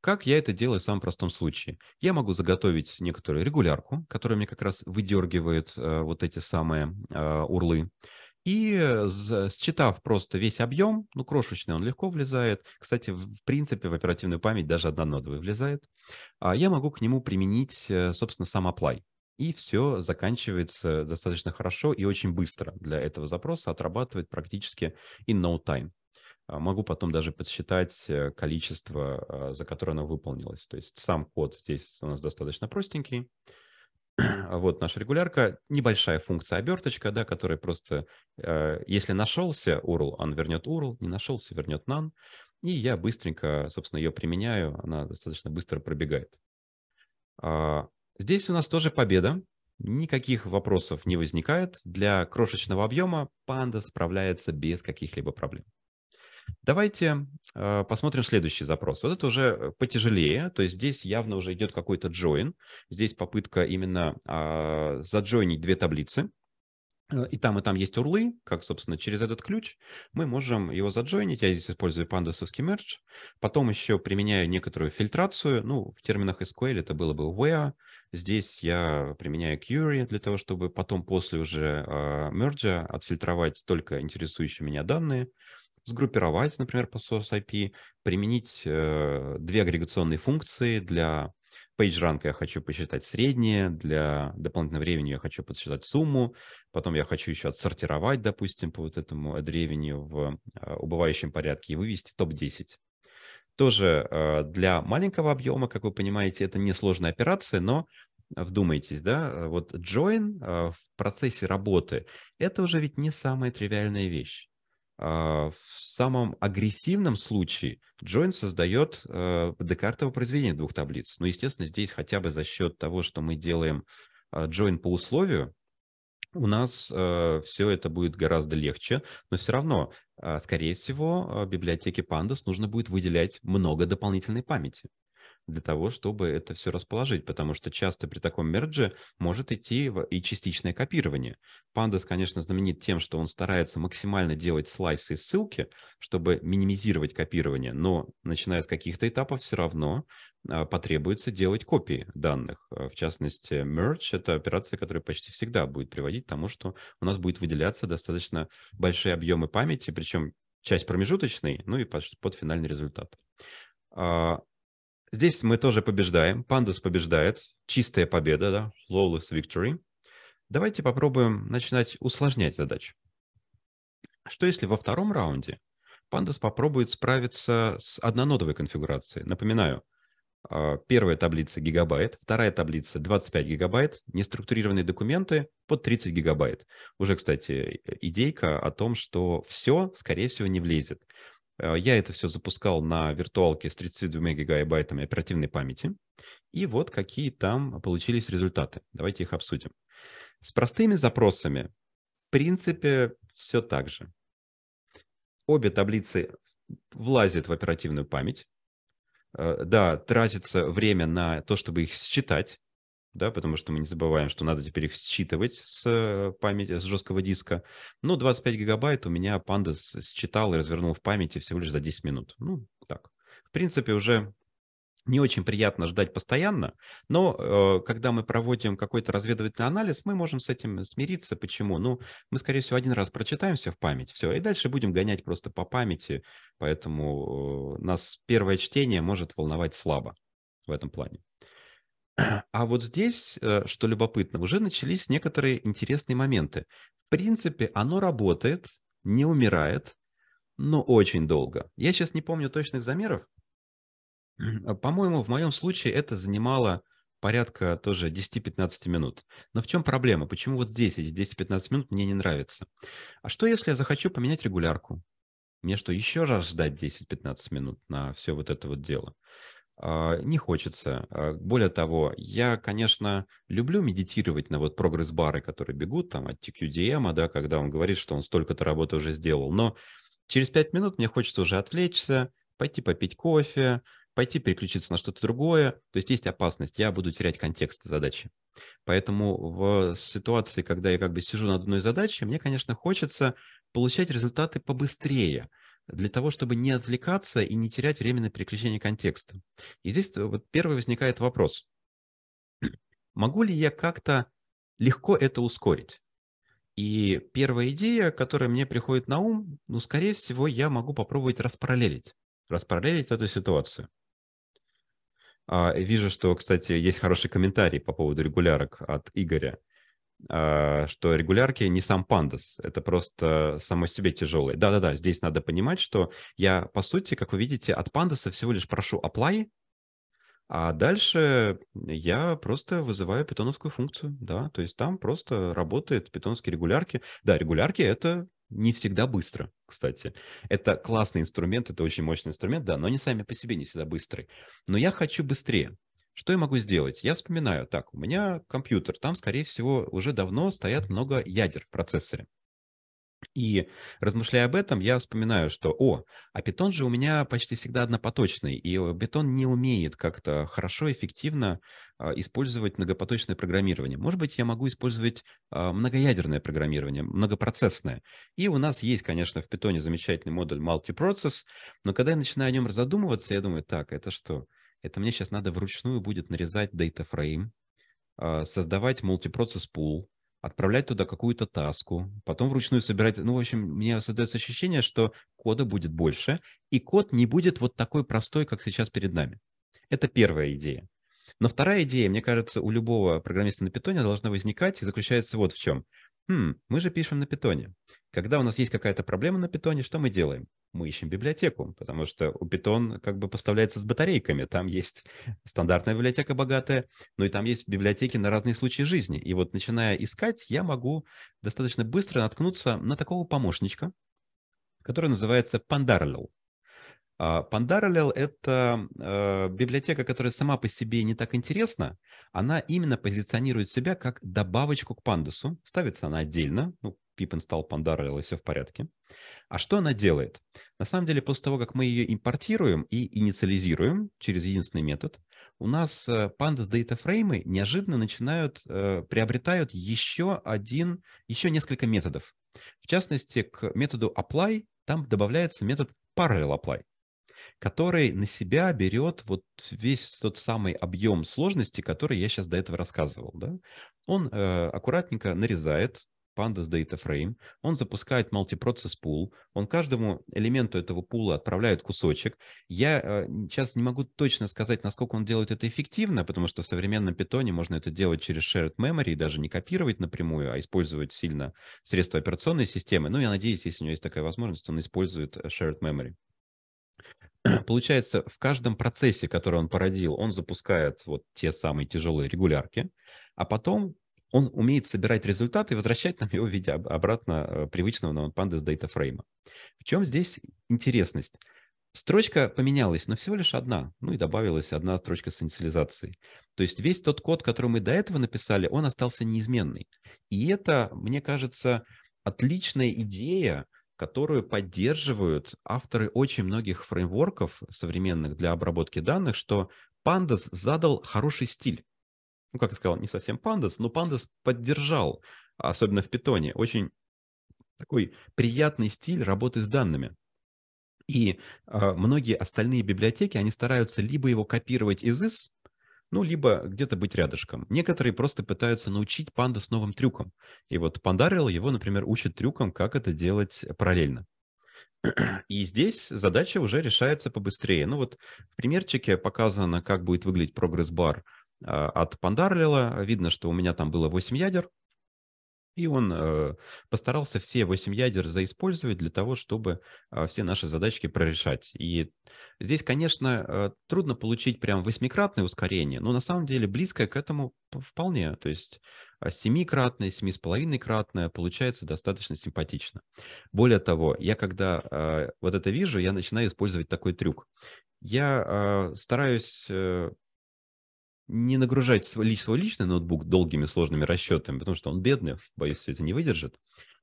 Как я это делаю в самом простом случае? Я могу заготовить некоторую регулярку, которая мне как раз выдергивает э, вот эти самые э, урлы. И э, считав просто весь объем, ну, крошечный он легко влезает. Кстати, в принципе, в оперативную память даже однонодовый влезает. А, я могу к нему применить, э, собственно, сам apply. И все заканчивается достаточно хорошо и очень быстро для этого запроса, отрабатывает практически in no time. А, могу потом даже подсчитать э, количество, а, за которое оно выполнилось. То есть сам код здесь у нас достаточно простенький. вот наша регулярка, небольшая функция оберточка, да, которая просто, э, если нашелся URL, он вернет URL, не нашелся, вернет none, и я быстренько, собственно, ее применяю, она достаточно быстро пробегает. А, здесь у нас тоже победа, никаких вопросов не возникает, для крошечного объема панда справляется без каких-либо проблем. Давайте э, посмотрим следующий запрос. Вот это уже потяжелее, то есть здесь явно уже идет какой-то join. Здесь попытка именно э, заджойнить две таблицы. Э, и там, и там есть урлы, как, собственно, через этот ключ мы можем его заджойнить. Я здесь использую пандасовский мерч. Потом еще применяю некоторую фильтрацию. Ну, в терминах SQL это было бы where. Здесь я применяю query для того, чтобы потом после уже э, отфильтровать только интересующие меня данные сгруппировать, например, по source IP, применить э, две агрегационные функции для PageRank я хочу посчитать среднее, для дополнительного времени я хочу подсчитать сумму, потом я хочу еще отсортировать, допустим, по вот этому ревеню в э, убывающем порядке и вывести топ-10. Тоже э, для маленького объема, как вы понимаете, это несложная операция, но вдумайтесь, да, э, вот join э, в процессе работы, это уже ведь не самая тривиальная вещь. А, в самом агрессивном случае Джойн создает э, декартово произведение двух таблиц. Но, ну, естественно, здесь хотя бы за счет того, что мы делаем Джойн э, по условию, у нас э, все это будет гораздо легче, но все равно, скорее всего, библиотеке Pandas нужно будет выделять много дополнительной памяти для того, чтобы это все расположить, потому что часто при таком мердже может идти и частичное копирование. Pandas, конечно, знаменит тем, что он старается максимально делать слайсы и ссылки, чтобы минимизировать копирование, но начиная с каких-то этапов все равно а, потребуется делать копии данных. А, в частности, merge — это операция, которая почти всегда будет приводить к тому, что у нас будет выделяться достаточно большие объемы памяти, причем часть промежуточной, ну и под, под финальный результат а, Здесь мы тоже побеждаем. Pandas побеждает. Чистая победа, да? Flawless victory. Давайте попробуем начинать усложнять задачу. Что если во втором раунде Pandas попробует справиться с однонодовой конфигурацией? Напоминаю, а, первая таблица гигабайт, вторая таблица 25 гигабайт, неструктурированные документы под 30 гигабайт. Уже, кстати, идейка о том, что все, скорее всего, не влезет. Э, я это все запускал на виртуалке с 32 гигабайтами оперативной памяти. И вот какие там получились результаты. Давайте их обсудим. С простыми запросами, в принципе, все так же. Обе таблицы влазят в оперативную память. Э, да, тратится время на то, чтобы их считать да, потому что мы не забываем, что надо теперь их считывать с э, памяти, с жесткого диска. Ну, 25 гигабайт у меня панда считал и развернул в памяти всего лишь за 10 минут. Ну, так. В принципе, уже не очень приятно ждать постоянно, но э, когда мы проводим какой-то разведывательный анализ, мы можем с этим смириться. Почему? Ну, мы, скорее всего, один раз прочитаем все в память, все, и дальше будем гонять просто по памяти, поэтому э, нас первое чтение может волновать слабо в этом плане. А вот здесь, э, что любопытно, уже начались некоторые интересные моменты. В принципе, оно работает, не умирает, но очень долго. Я сейчас не помню точных замеров. Э, по-моему, в моем случае это занимало порядка тоже 10-15 минут. Но в чем проблема? Почему вот здесь эти 10-15 минут мне не нравится? А что, если я захочу поменять регулярку? Мне что, еще раз ждать 10-15 минут на все вот это вот дело? А, не хочется. А, более того, я, конечно, люблю медитировать на вот прогресс-бары, которые бегут там от TQDM, да, когда он говорит, что он столько-то работы уже сделал. Но через пять минут мне хочется уже отвлечься, пойти попить кофе, пойти переключиться на что-то другое. То есть есть опасность, я буду терять контекст задачи. Поэтому в ситуации, когда я как бы сижу над одной задачей, мне, конечно, хочется получать результаты побыстрее – для того, чтобы не отвлекаться и не терять время на переключение контекста. И здесь вот первый возникает вопрос. Могу ли я как-то легко это ускорить? И первая идея, которая мне приходит на ум, ну, скорее всего, я могу попробовать распараллелить, распараллелить эту ситуацию. А, вижу, что, кстати, есть хороший комментарий по поводу регулярок от Игоря – а, что регулярки не сам пандас, это просто само себе тяжелый. Да-да-да, здесь надо понимать, что я, по сути, как вы видите, от пандаса всего лишь прошу apply, а дальше я просто вызываю питоновскую функцию, да, то есть там просто работает питонские регулярки. Да, регулярки — это не всегда быстро, кстати. Это классный инструмент, это очень мощный инструмент, да, но они сами по себе не всегда быстрые. Но я хочу быстрее. Что я могу сделать? Я вспоминаю, так, у меня компьютер, там, скорее всего, уже давно стоят много ядер в процессоре. И размышляя об этом, я вспоминаю, что, о, а питон же у меня почти всегда однопоточный, и питон э, не умеет как-то хорошо, эффективно а, использовать многопоточное программирование. Может быть, я могу использовать а, многоядерное программирование, многопроцессное. И у нас есть, конечно, в питоне замечательный модуль multiprocess, но когда я начинаю о нем задумываться, я думаю, так, это что? Это мне сейчас надо вручную будет нарезать data frame, а, создавать multiprocess pool, отправлять туда какую-то таску, потом вручную собирать. Ну, в общем, мне создается ощущение, что кода будет больше, и код не будет вот такой простой, как сейчас перед нами. Это первая идея. Но вторая идея, мне кажется, у любого программиста на питоне должна возникать и заключается вот в чем. Хм, мы же пишем на питоне. Когда у нас есть какая-то проблема на питоне, что мы делаем? мы ищем библиотеку, потому что у Python как бы поставляется с батарейками. Там есть стандартная библиотека богатая, но и там есть библиотеки на разные случаи жизни. И вот начиная искать, я могу достаточно быстро наткнуться на такого помощничка, который называется Pandarlel. А, Pandarlel — это э, библиотека, которая сама по себе не так интересна. Она именно позиционирует себя как добавочку к пандусу. Ставится она отдельно, ну, pip install pandarel, и все в порядке. А что она делает? На самом деле, после того, как мы ее импортируем и инициализируем через единственный метод, у нас pandas data фреймы неожиданно начинают, э, приобретают еще один, еще несколько методов. В частности, к методу apply там добавляется метод parallel apply который на себя берет вот весь тот самый объем сложности, который я сейчас до этого рассказывал. Да? Он э, аккуратненько нарезает pandas data frame, он запускает мультипроцесс пул. он каждому элементу этого пула отправляет кусочек. Я э, сейчас не могу точно сказать, насколько он делает это эффективно, потому что в современном питоне можно это делать через shared memory, и даже не копировать напрямую, а использовать сильно средства операционной системы. Ну, я надеюсь, если у него есть такая возможность, он использует э, shared memory получается, в каждом процессе, который он породил, он запускает вот те самые тяжелые регулярки, а потом он умеет собирать результаты и возвращать нам его в виде обратно э, привычного нам панды с дейтафрейма. В чем здесь интересность? Строчка поменялась, но всего лишь одна. Ну и добавилась одна строчка с инициализацией. То есть весь тот код, который мы до этого написали, он остался неизменный. И это, мне кажется, отличная идея, которую поддерживают авторы очень многих фреймворков современных для обработки данных, что Pandas задал хороший стиль ну, как я сказал, не совсем Pandas, но Pandas поддержал, особенно в Питоне, очень такой приятный стиль работы с данными. И э, многие остальные библиотеки, они стараются либо его копировать из IS, ну, либо где-то быть рядышком. Некоторые просто пытаются научить панда с новым трюком. И вот Pandarel его, например, учит трюком как это делать параллельно. И здесь задача уже решается побыстрее. Ну вот в примерчике показано, как будет выглядеть прогресс-бар а, от Пандарлила. Видно, что у меня там было 8 ядер, и он э, постарался все 8 ядер заиспользовать для того, чтобы а, все наши задачки прорешать. И здесь, конечно, э, трудно получить прям восьмикратное ускорение, но на самом деле близкое к этому вполне. То есть а, семикратное, семи с половиной кратное получается достаточно симпатично. Более того, я когда вот это вижу, я начинаю использовать такой трюк. Я стараюсь э, не нагружать свой, свой личный ноутбук долгими сложными расчетами, потому что он бедный, боюсь, все это не выдержит,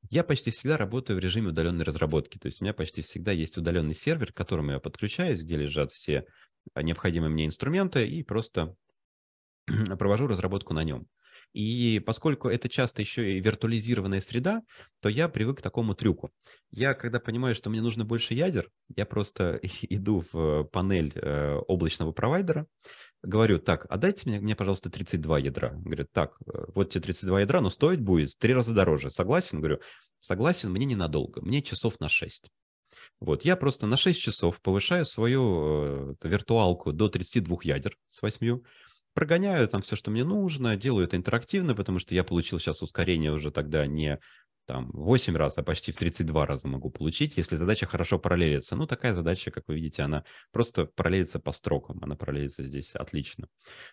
я почти всегда работаю в режиме удаленной разработки. То есть у меня почти всегда есть удаленный сервер, к которому я подключаюсь, где лежат все а, необходимые мне инструменты, и просто провожу разработку на нем. И поскольку это часто еще и виртуализированная среда, то я привык к такому трюку. Я, когда понимаю, что мне нужно больше ядер, я просто иду в э, панель э, облачного провайдера, говорю, так, отдайте а мне, мне, пожалуйста, 32 ядра. Говорит, так, э, вот тебе 32 ядра, но стоить будет в три раза дороже. Согласен? Говорю, согласен, мне ненадолго, мне часов на 6. Вот, я просто на 6 часов повышаю свою э, виртуалку до 32 ядер с 8, прогоняю там все, что мне нужно, делаю это интерактивно, потому что я получил сейчас ускорение уже тогда не там 8 раз, а почти в 32 раза могу получить, если задача хорошо параллелится. Ну, такая задача, как вы видите, она просто параллелится по строкам, она параллелится здесь отлично.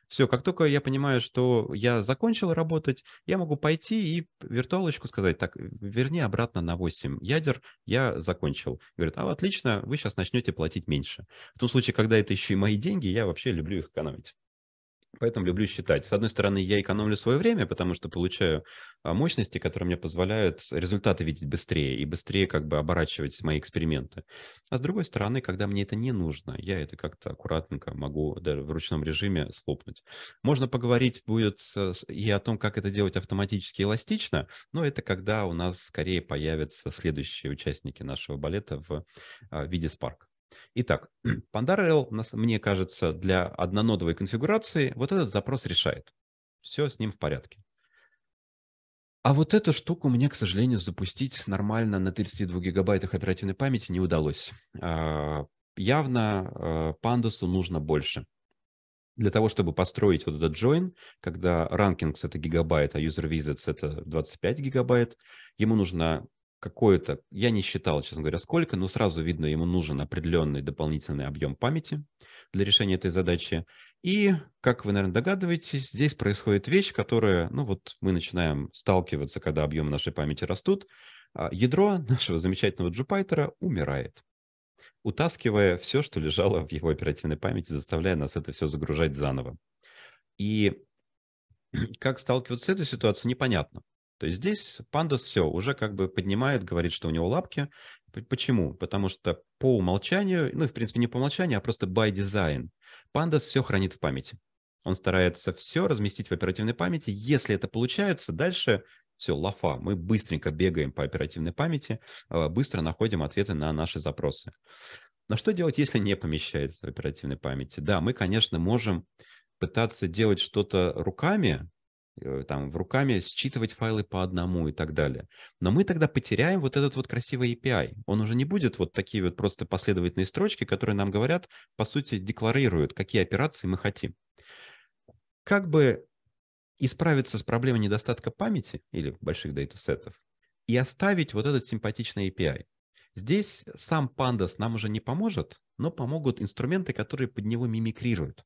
Все, как только я понимаю, что я закончил работать, я могу пойти и виртуалочку сказать, так, верни обратно на 8 ядер, я закончил. Говорит, а отлично, вы сейчас начнете платить меньше. В том случае, когда это еще и мои деньги, я вообще люблю их экономить. Поэтому люблю считать. С одной стороны, я экономлю свое время, потому что получаю а, мощности, которые мне позволяют результаты видеть быстрее и быстрее как бы оборачивать мои эксперименты. А с другой стороны, когда мне это не нужно, я это как-то аккуратненько могу даже в ручном режиме слопнуть. Можно поговорить будет и о том, как это делать автоматически эластично, но это когда у нас скорее появятся следующие участники нашего балета в а, виде Spark. Итак, Pandar RL, мне кажется, для однонодовой конфигурации вот этот запрос решает. Все с ним в порядке. А вот эту штуку мне, к сожалению, запустить нормально на 32 гигабайтах оперативной памяти не удалось. А, явно а, пандусу нужно больше. Для того, чтобы построить вот этот join, когда rankings это гигабайт, а user visits это 25 гигабайт, ему нужно какое-то, я не считал, честно говоря, сколько, но сразу видно, ему нужен определенный дополнительный объем памяти для решения этой задачи. И, как вы, наверное, догадываетесь, здесь происходит вещь, которая, ну вот мы начинаем сталкиваться, когда объемы нашей памяти растут. А, ядро нашего замечательного джупайтера умирает, утаскивая все, что лежало в его оперативной памяти, заставляя нас это все загружать заново. И как сталкиваться с этой ситуацией, непонятно. То есть здесь пандас все, уже как бы поднимает, говорит, что у него лапки. Почему? Потому что по умолчанию, ну, в принципе, не по умолчанию, а просто by design, пандас все хранит в памяти. Он старается все разместить в оперативной памяти. Если это получается, дальше все, лафа. Мы быстренько бегаем по оперативной памяти, а, быстро находим ответы на наши запросы. Но что делать, если не помещается в оперативной памяти? Да, мы, конечно, можем пытаться делать что-то руками, Э, там в руками, считывать файлы по одному и так далее. Но мы тогда потеряем вот этот вот красивый API. Он уже не будет вот такие вот просто последовательные строчки, которые нам говорят, по сути, декларируют, какие операции мы хотим. Как бы исправиться с проблемой недостатка памяти или больших датасетов и оставить вот этот симпатичный API. Здесь сам Pandas нам уже не поможет, но помогут инструменты, которые под него мимикрируют.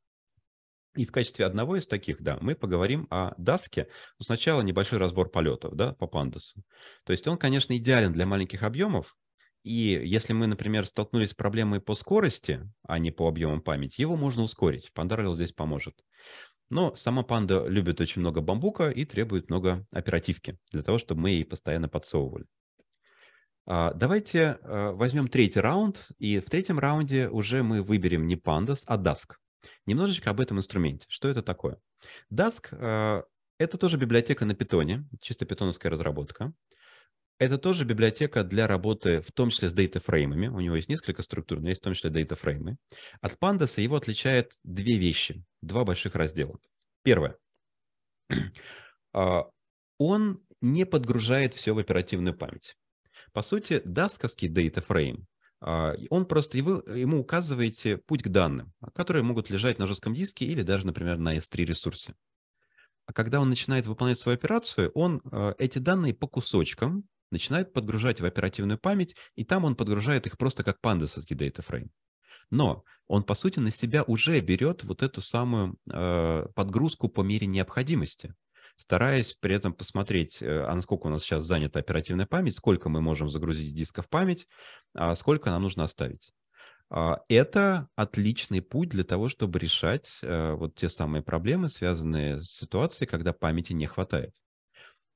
И в качестве одного из таких, да, мы поговорим о даске. сначала небольшой разбор полетов, да, по Пандусу. То есть он, конечно, идеален для маленьких объемов, и если мы, например, столкнулись с проблемой по скорости, а не по объемам памяти, его можно ускорить. Pandarel здесь поможет. Но сама панда любит очень много бамбука и требует много оперативки для того, чтобы мы ей постоянно подсовывали. А, давайте э, возьмем третий раунд, и в третьем раунде уже мы выберем не пандас, а даск. Немножечко об этом инструменте. Что это такое? Dask э, – это тоже библиотека на питоне, чисто питоновская разработка. Это тоже библиотека для работы в том числе с дейтафреймами. У него есть несколько структур, но есть в том числе дейтафреймы. От Pandas его отличает две вещи, два больших раздела. Первое. А, он не подгружает все в оперативную память. По сути, дасковский дейтафрейм а, он просто, и вы э, ему указываете путь к данным, а, которые могут лежать на жестком диске или даже, например, на S3 ресурсе. А когда он начинает выполнять свою операцию, он а, эти данные по кусочкам начинает подгружать в оперативную память, и там он подгружает их просто как pandas data frame. Но он, по сути, на себя уже берет вот эту самую э, подгрузку по мере необходимости стараясь при этом посмотреть, э, а насколько у нас сейчас занята оперативная память, сколько мы можем загрузить диска в память, а сколько нам нужно оставить. А, это отличный путь для того, чтобы решать э, вот те самые проблемы, связанные с ситуацией, когда памяти не хватает.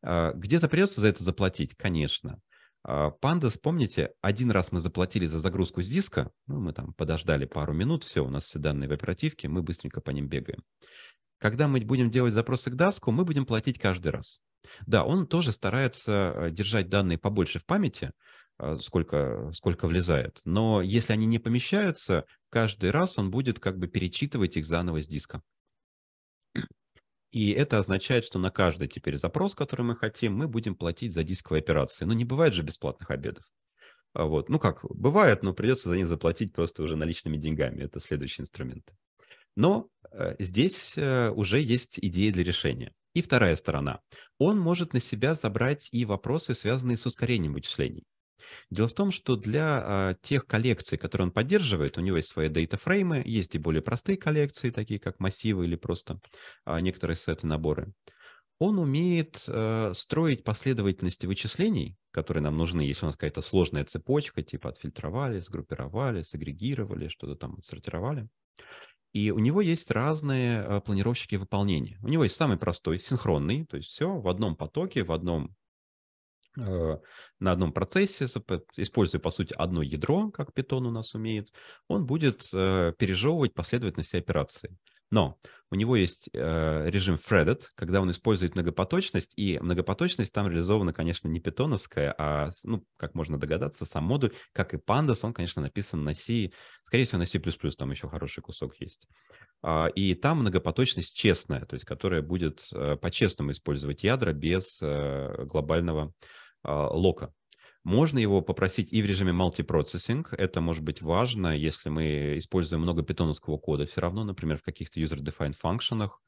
А, где-то придется за это заплатить, конечно. Pandas, а, помните, один раз мы заплатили за загрузку с диска, ну, мы там подождали пару минут, все, у нас все данные в оперативке, мы быстренько по ним бегаем когда мы будем делать запросы к даску, мы будем платить каждый раз. Да, он тоже старается э, держать данные побольше в памяти, э, сколько, сколько влезает. Но если они не помещаются, каждый раз он будет как бы перечитывать их заново с диска. И это означает, что на каждый теперь запрос, который мы хотим, мы будем платить за дисковые операции. Но ну, не бывает же бесплатных обедов. А вот. Ну как, бывает, но придется за них заплатить просто уже наличными деньгами. Это следующий инструмент. Но э, здесь э, уже есть идеи для решения. И вторая сторона. Он может на себя забрать и вопросы, связанные с ускорением вычислений. Дело в том, что для а, тех коллекций, которые он поддерживает, у него есть свои дейтафреймы, есть и более простые коллекции, такие как массивы или просто а, некоторые сеты-наборы. Он умеет а, строить последовательности вычислений, которые нам нужны, если у нас какая-то сложная цепочка, типа отфильтровали, сгруппировали, сегрегировали, что-то там отсортировали. И у него есть разные а, планировщики выполнения. У него есть самый простой, синхронный, то есть все в одном потоке, в одном э, на одном процессе, используя, по сути, одно ядро, как Python у нас умеет, он будет э, пережевывать последовательности операций. Но у него есть э, режим threaded, когда он использует многопоточность, и многопоточность там реализована, конечно, не питоновская, а, ну, как можно догадаться, сам модуль, как и pandas, он, конечно, написан на C, скорее всего, на C++, там еще хороший кусок есть. А, и там многопоточность честная, то есть которая будет э, по-честному использовать ядра без э, глобального э, лока. Можно его попросить и в режиме мультипроцессинг. Это может быть важно, если мы используем много питоновского кода все равно, например, в каких-то user-defined функшенах,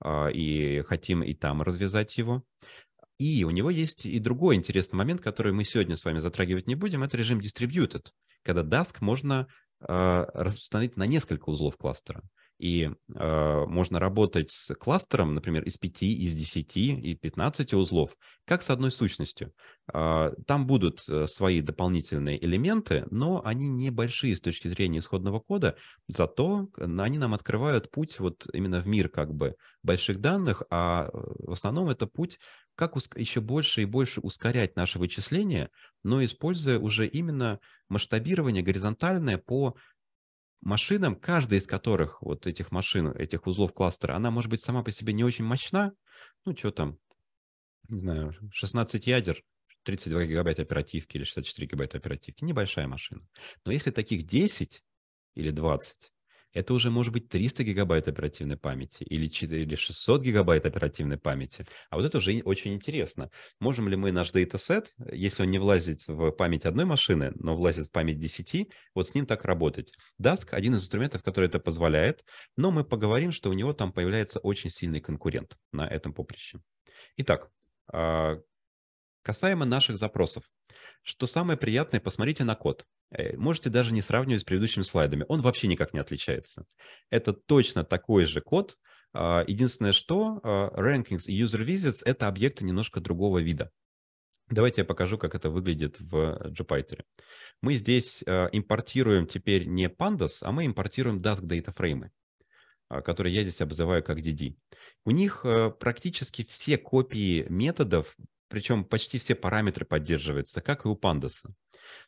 а, и хотим и там развязать его. И у него есть и другой интересный момент, который мы сегодня с вами затрагивать не будем, это режим distributed, когда Dask можно а, распространить на несколько узлов кластера. И э, можно работать с кластером, например, из 5, из 10 и 15 узлов, как с одной сущностью. Э, там будут э, свои дополнительные элементы, но они небольшие с точки зрения исходного кода, зато они нам открывают путь вот именно в мир как бы больших данных, а э, в основном это путь, как еще больше и больше ускорять наше вычисление, но используя уже именно масштабирование горизонтальное по машинам, каждая из которых, вот этих машин, этих узлов кластера, она может быть сама по себе не очень мощна, ну, что там, не знаю, 16 ядер, 32 гигабайта оперативки или 64 гигабайта оперативки, небольшая машина. Но если таких 10 или 20, это уже может быть 300 гигабайт оперативной памяти или, 600 гигабайт оперативной памяти. А вот это уже очень интересно. Можем ли мы наш датасет, если он не влазит в память одной машины, но влазит в память 10, вот с ним так работать? Dask – один из инструментов, который это позволяет, но мы поговорим, что у него там появляется очень сильный конкурент на этом поприще. Итак, а, касаемо наших запросов. Что самое приятное, посмотрите на код. Э, можете даже не сравнивать с предыдущими слайдами. Он вообще никак не отличается. Это точно такой же код. А, единственное, что а, rankings и user visits — это объекты немножко другого вида. Давайте я покажу, как это выглядит в э, Jupyter. Мы здесь а, импортируем теперь не pandas, а мы импортируем Dask датафреймы, которые я здесь обзываю как DD. У них э, практически все копии методов, причем почти все параметры поддерживаются, как и у pandas.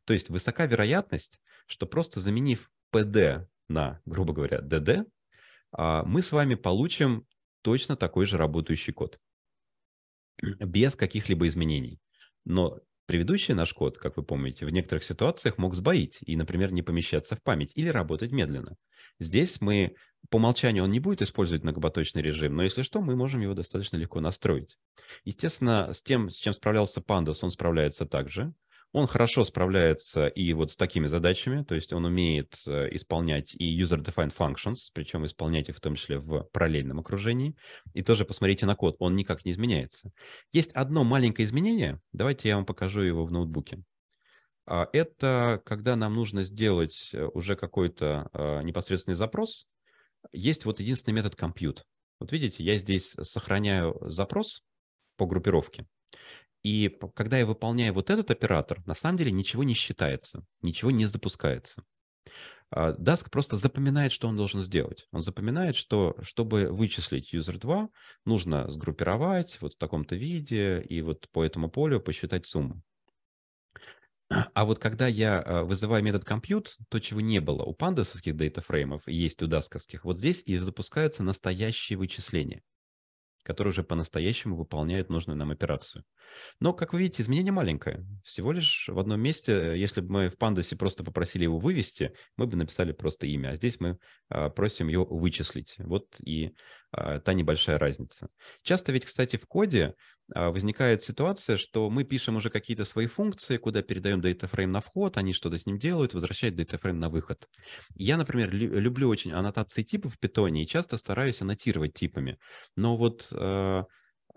То есть высока вероятность, что просто заменив ПД на, грубо говоря, ДД, а, мы с вами получим точно такой же работающий код без каких-либо изменений. Но предыдущий наш код, как вы помните, в некоторых ситуациях мог сбоить и, например, не помещаться в память или работать медленно. Здесь мы по умолчанию он не будет использовать многопоточный режим, но если что, мы можем его достаточно легко настроить. Естественно, с тем, с чем справлялся Pandas, он справляется также. Он хорошо справляется и вот с такими задачами, то есть он умеет э, исполнять и user-defined functions, причем исполнять их в том числе в параллельном окружении. И тоже посмотрите на код, он никак не изменяется. Есть одно маленькое изменение, давайте я вам покажу его в ноутбуке. А, это когда нам нужно сделать э, уже какой-то э, непосредственный запрос, есть вот единственный метод compute. Вот видите, я здесь сохраняю запрос по группировке. И когда я выполняю вот этот оператор, на самом деле ничего не считается, ничего не запускается. Dask а, просто запоминает, что он должен сделать. Он запоминает, что чтобы вычислить user 2, нужно сгруппировать вот в таком-то виде и вот по этому полю посчитать сумму. А вот когда я а, вызываю метод compute, то, чего не было у пандасовских дейтафреймов, есть у дасковских, вот здесь и запускаются настоящие вычисления – которые уже по-настоящему выполняют нужную нам операцию. Но, как вы видите, изменение маленькое. Всего лишь в одном месте, если бы мы в пандасе просто попросили его вывести, мы бы написали просто имя, а здесь мы а, просим его вычислить. Вот и а, та небольшая разница. Часто ведь, кстати, в коде а, возникает ситуация, что мы пишем уже какие-то свои функции, куда передаем Data Frame на вход, они что-то с ним делают, возвращают Data Frame на выход. Я, например, люблю очень аннотации типов в питоне и часто стараюсь аннотировать типами. Но вот а,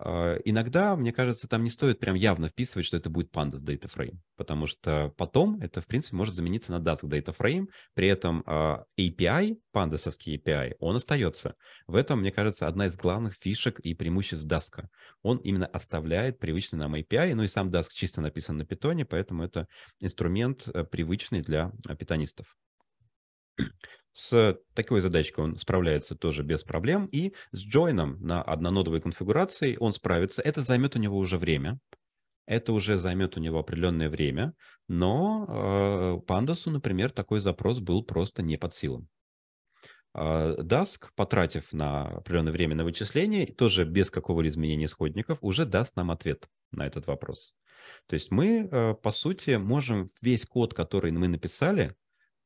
а, иногда, мне кажется, там не стоит прям явно вписывать, что это будет pandas data frame, потому что потом это, в принципе, может замениться на Dask data frame, при этом а, API, пандасовский API, он остается. В этом, мне кажется, одна из главных фишек и преимуществ Dask. Он именно оставляет привычный нам API, ну и сам Dask чисто написан на питоне, поэтому это инструмент э, привычный для э, питонистов. С такой задачкой он справляется тоже без проблем. И с джойном на однонодовой конфигурации он справится. Это займет у него уже время. Это уже займет у него определенное время. Но э, пандасу, например, такой запрос был просто не под силом а, даск потратив на определенное время на вычисление, тоже без какого-либо изменения исходников, уже даст нам ответ на этот вопрос. То есть мы, э, по сути, можем весь код, который мы написали,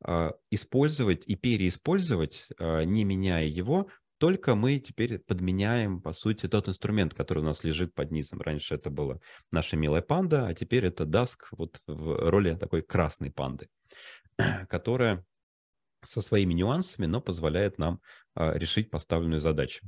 а, использовать и переиспользовать, а, не меняя его, только мы теперь подменяем, по сути, тот инструмент, который у нас лежит под низом. Раньше это была наша милая панда, а теперь это Dask вот в роли такой красной панды, которая со своими нюансами, но позволяет нам а, решить поставленную задачу.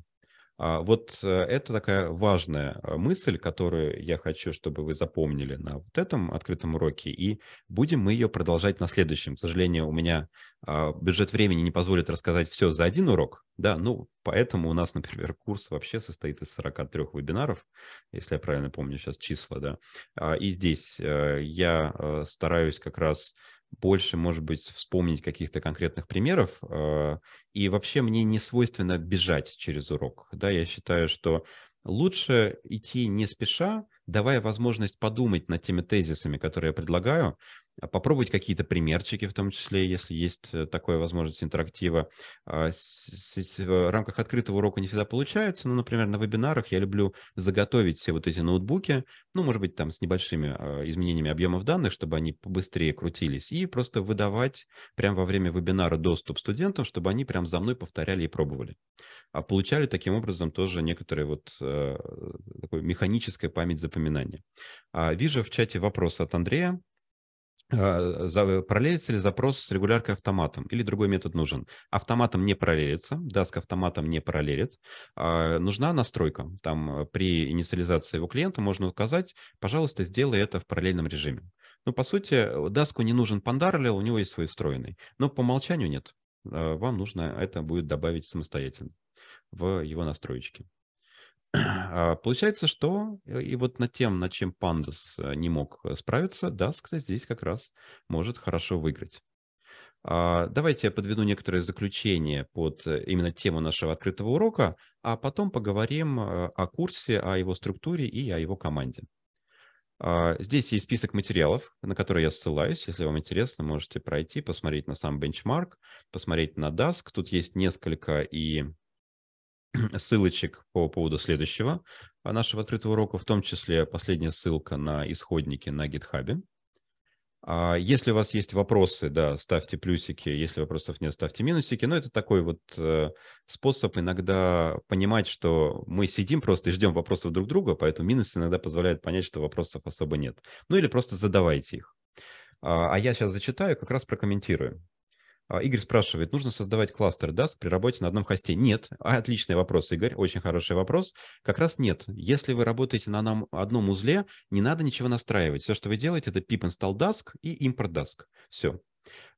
А, вот э, это такая важная э, мысль, которую я хочу, чтобы вы запомнили на вот этом открытом уроке, и будем мы ее продолжать на следующем. К сожалению, у меня а, бюджет времени не позволит рассказать все за один урок, да, ну, поэтому у нас, например, курс вообще состоит из 43 вебинаров, если я правильно помню сейчас числа, да, а, и здесь э, я стараюсь как раз больше, может быть, вспомнить каких-то конкретных примеров. Э, и вообще мне не свойственно бежать через урок. Да, я считаю, что лучше идти не спеша, давая возможность подумать над теми тезисами, которые я предлагаю, а попробовать какие-то примерчики, в том числе, если есть э, такая возможность интерактива. А, в рамках открытого урока не всегда получается, но, например, на вебинарах я люблю заготовить все вот эти ноутбуки, ну, может быть, там с небольшими а, изменениями объемов данных, чтобы они быстрее крутились, и просто выдавать прямо во время вебинара доступ студентам, чтобы они прям за мной повторяли и пробовали. А получали таким образом тоже некоторые вот э, такой механическая память запоминания. Вижу в чате вопрос от Андрея. Э, параллелится ли запрос с регуляркой автоматом или другой метод нужен. Автоматом не параллелится, даст автоматом не параллелит. А, нужна настройка. Там э, при инициализации его клиента можно указать, пожалуйста, сделай это в параллельном режиме. Ну, по сути, э, даску не нужен пандаралил, у него есть свой встроенный. Но по умолчанию нет. Вам нужно это будет добавить самостоятельно в его настроечки. А, получается, что э, и вот над тем, над чем пандас э, не мог э, справиться, Даск здесь как раз может хорошо выиграть. А, давайте я подведу некоторые заключения под именно тему нашего открытого урока, а потом поговорим о курсе, о его структуре и о его команде. А, здесь есть список материалов, на которые я ссылаюсь. Если вам интересно, можете пройти, посмотреть на сам бенчмарк, посмотреть на Dask. Тут есть несколько и ссылочек по поводу следующего а, нашего открытого урока, в том числе последняя ссылка на исходники на GitHub. А, если у вас есть вопросы, да, ставьте плюсики, если вопросов нет, ставьте минусики. Но это такой вот э, способ иногда понимать, что мы сидим просто и ждем вопросов друг друга, поэтому минус иногда позволяет понять, что вопросов особо нет. Ну или просто задавайте их. А, а я сейчас зачитаю, как раз прокомментирую. А, Игорь спрашивает, нужно создавать кластер DAS при работе на одном хосте? Нет. А, отличный вопрос, Игорь, очень хороший вопрос. Как раз нет. Если вы работаете на одном узле, не надо ничего настраивать. Все, что вы делаете, это pip install dask и import dask. Все.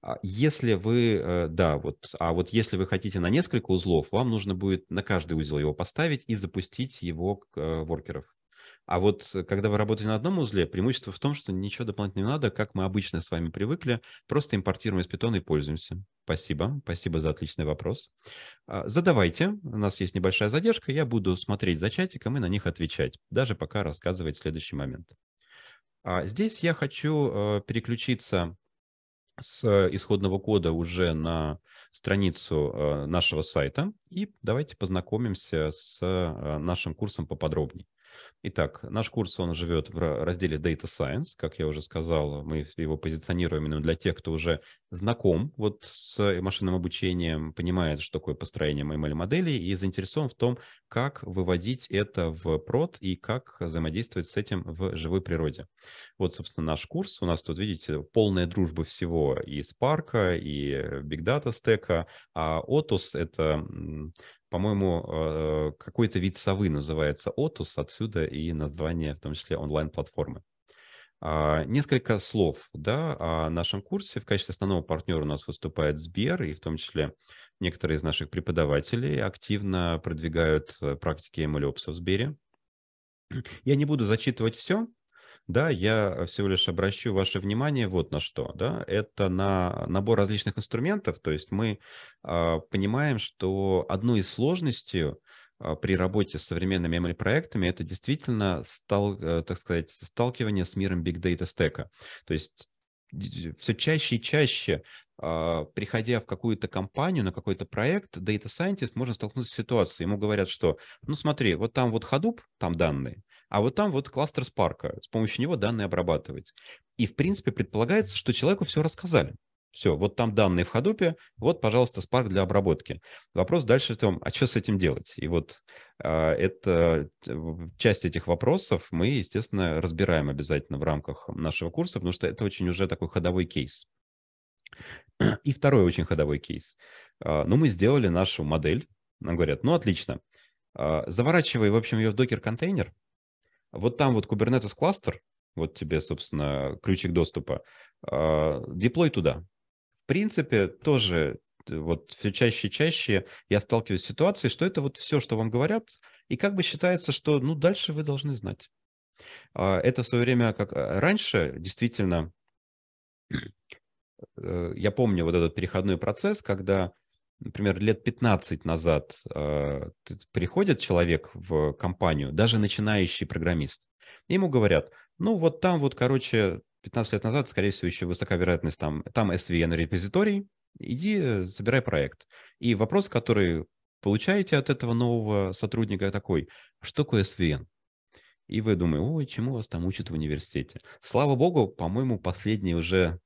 А если вы, э, да, вот, а вот если вы хотите на несколько узлов, вам нужно будет на каждый узел его поставить и запустить его к э, воркеров. А вот э, когда вы работаете на одном узле, преимущество в том, что ничего дополнительного не надо, как мы обычно с вами привыкли, просто импортируем из питона и пользуемся. Спасибо, спасибо за отличный вопрос. А, задавайте, у нас есть небольшая задержка, я буду смотреть за чатиком и на них отвечать, даже пока рассказывать следующий момент. А здесь я хочу э, переключиться с э, исходного кода уже на страницу нашего сайта. И давайте познакомимся с нашим курсом поподробнее. Итак, наш курс, он живет в разделе Data Science. Как я уже сказал, мы его позиционируем именно для тех, кто уже знаком вот с э, машинным обучением, понимает, что такое построение ML-моделей и заинтересован в том, как выводить это в прод и как взаимодействовать с этим в живой природе. Вот, собственно, наш курс. У нас тут, видите, полная дружба всего и Spark, и э, Big Data Stack, а Otus — это по-моему, э, какой-то вид совы называется Otus, отсюда и название, в том числе, онлайн-платформы. А, несколько слов да, о нашем курсе. В качестве основного партнера у нас выступает Сбер, и в том числе некоторые из наших преподавателей активно продвигают э, практики MLOps в Сбере. Я не буду зачитывать все, да, я всего лишь обращу ваше внимание вот на что. Да, это на набор различных инструментов. То есть мы э, понимаем, что одной из сложностей а, при работе с современными ML-проектами это действительно, стал, э, так сказать, сталкивание с миром Big Data стека. То есть все чаще и чаще, а, приходя в какую-то компанию, на какой-то проект, Data Scientist можно столкнуться с ситуацией. Ему говорят, что, ну смотри, вот там вот Hadoop, там данные, а вот там вот кластер Spark, с помощью него данные обрабатывать. И, в принципе, предполагается, что человеку все рассказали. Все, вот там данные в ходупе, вот, пожалуйста, Spark для обработки. Вопрос дальше в том, а что с этим делать? И вот а, э, это часть этих вопросов мы, естественно, разбираем обязательно в рамках нашего курса, потому что это очень уже такой ходовой кейс. И второй очень ходовой кейс. Э, ну, мы сделали нашу модель. Нам говорят, ну, отлично. Э, заворачивай, в общем, ее в докер-контейнер. Вот там вот Kubernetes кластер, вот тебе, собственно, ключик доступа. Деплой туда принципе, тоже э, вот все чаще и чаще я сталкиваюсь с ситуацией, что это вот все, что вам говорят, и как бы считается, что ну дальше вы должны знать. А, это в свое время, как а, раньше, действительно, э, я помню вот этот переходной процесс, когда, например, лет 15 назад а, приходит человек в компанию, даже начинающий программист, ему говорят, ну вот там вот, короче, 15 лет назад, скорее всего, еще высока вероятность там, там SVN e репозиторий, иди собирай проект. И вопрос, который получаете от этого нового сотрудника такой, что такое SVN? E?» и вы думаете, ой, чему вас там учат в университете? Слава богу, по-моему, последние уже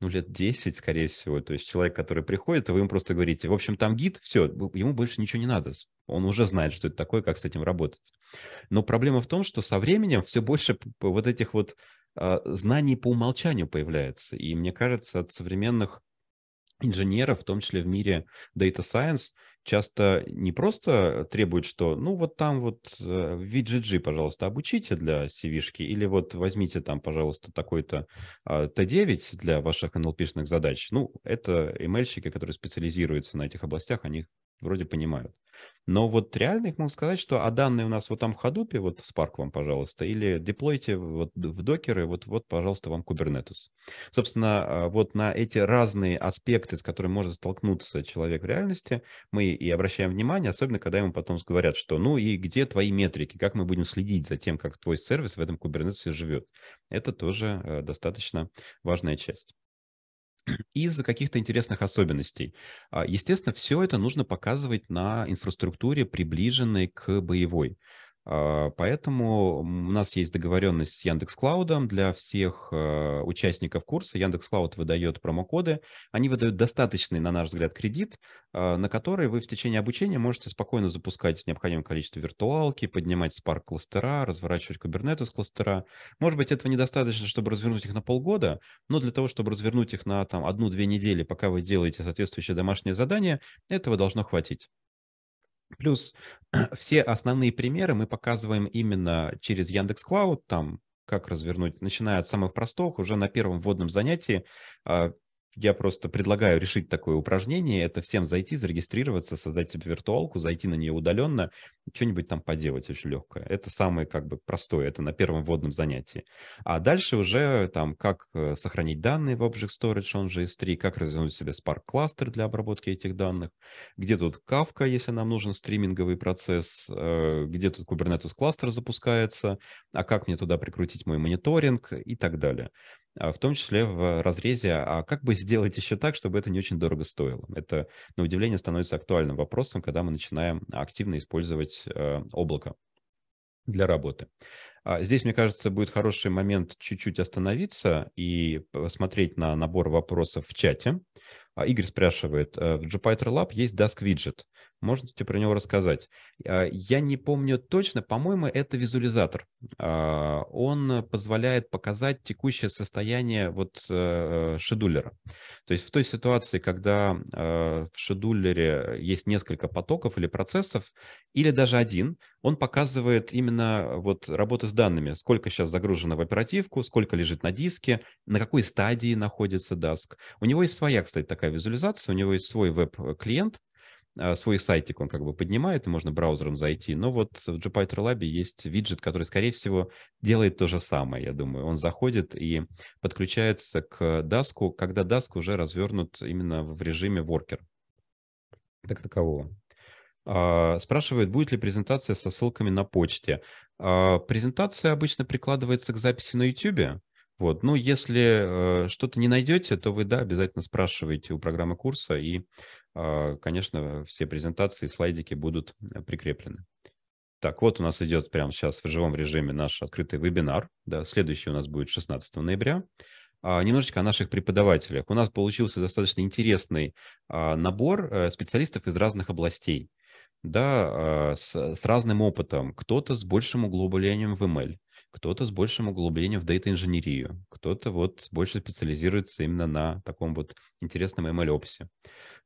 ну, лет 10, скорее всего, то есть человек, который приходит, вы им просто говорите, в общем, там гид, все, ему больше ничего не надо, он уже знает, что это такое, как с этим работать. Но проблема в том, что со временем все больше вот этих вот а, знаний по умолчанию появляется. И мне кажется, от современных инженеров, в том числе в мире Data Science, часто не просто требуют, что ну вот там вот э, в VGG, пожалуйста, обучите для cv или вот возьмите там, пожалуйста, такой-то а, Т9 для ваших NLP-шных задач. Ну, это ML-щики, которые специализируются на этих областях, они вроде понимают. Но вот реально их могу сказать, что а данные у нас вот там в хадупе, вот в Spark вам, пожалуйста, или деплойте вот в докеры, вот, вот, пожалуйста, вам Kubernetes. Собственно, э, вот на эти разные аспекты, с которыми может столкнуться человек в реальности, мы и обращаем внимание, особенно когда ему потом говорят, что ну и где твои метрики, как мы будем следить за тем, как твой сервис в этом Kubernetes живет. Это тоже э, достаточно важная часть из-за каких-то интересных особенностей. А, естественно, все это нужно показывать на инфраструктуре, приближенной к боевой. А, поэтому у нас есть договоренность с Яндекс Клаудом для всех а, участников курса. Яндекс Клауд выдает промокоды. Они выдают достаточный, на наш взгляд, кредит, а, на который вы в течение обучения можете спокойно запускать необходимое количество виртуалки, поднимать Spark кластера, разворачивать Kubernetes кластера. Может быть, этого недостаточно, чтобы развернуть их на полгода, но для того, чтобы развернуть их на там, одну-две недели, пока вы делаете соответствующее домашнее задание, этого должно хватить. Плюс все основные примеры мы показываем именно через Яндекс Клауд, там как развернуть, начиная от самых простых, уже на первом вводном занятии а, я просто предлагаю решить такое упражнение. Это всем зайти, зарегистрироваться, создать себе виртуалку, зайти на нее удаленно, что-нибудь там поделать очень легкое. Это самое как бы простое, это на первом вводном занятии. А дальше уже там как э, сохранить данные в Object Storage, он же S3, как развернуть себе Spark кластер для обработки этих данных, где тут Kafka, если нам нужен стриминговый процесс, э, где тут Kubernetes кластер запускается, а как мне туда прикрутить мой мониторинг и так далее. А, в том числе в разрезе, а как бы сделать еще так, чтобы это не очень дорого стоило? Это, на удивление, становится актуальным вопросом, когда мы начинаем активно использовать э, облако для работы. А, здесь, мне кажется, будет хороший момент чуть-чуть остановиться и посмотреть на набор вопросов в чате. А Игорь спрашивает, э, в Jupyter Lab есть Dask Widget. Можете про него рассказать? А, я не помню точно, по-моему, это визуализатор. А, он позволяет показать текущее состояние вот э, шедулера. То есть в той ситуации, когда э, в шедулере есть несколько потоков или процессов, или даже один, он показывает именно вот работы с данными, сколько сейчас загружено в оперативку, сколько лежит на диске, на какой стадии находится даск. У него есть своя, кстати, стоит такая визуализация, у него есть свой веб-клиент, э, а, свой сайтик он как бы поднимает, и можно браузером зайти. Но вот в Jupyter Lab есть виджет, который, скорее всего, делает то же самое, я думаю. Он заходит и подключается к даску, когда даск уже развернут именно в режиме worker. Так такового. А, спрашивает, будет ли презентация со ссылками на почте. А, презентация обычно прикладывается к записи на YouTube, вот. Ну, если э, что-то не найдете, то вы, да, обязательно спрашиваете у программы курса, и, э, конечно, все презентации, слайдики будут э, прикреплены. Так, вот у нас идет прямо сейчас в живом режиме наш открытый вебинар. Да, следующий у нас будет 16 ноября. А, немножечко о наших преподавателях. У нас получился достаточно интересный а, набор а, специалистов из разных областей да, э, с, с разным опытом. Кто-то с большим углублением в ML, кто-то с большим углублением в дейта-инженерию, кто-то вот больше специализируется именно на таком вот интересном ML-опсе.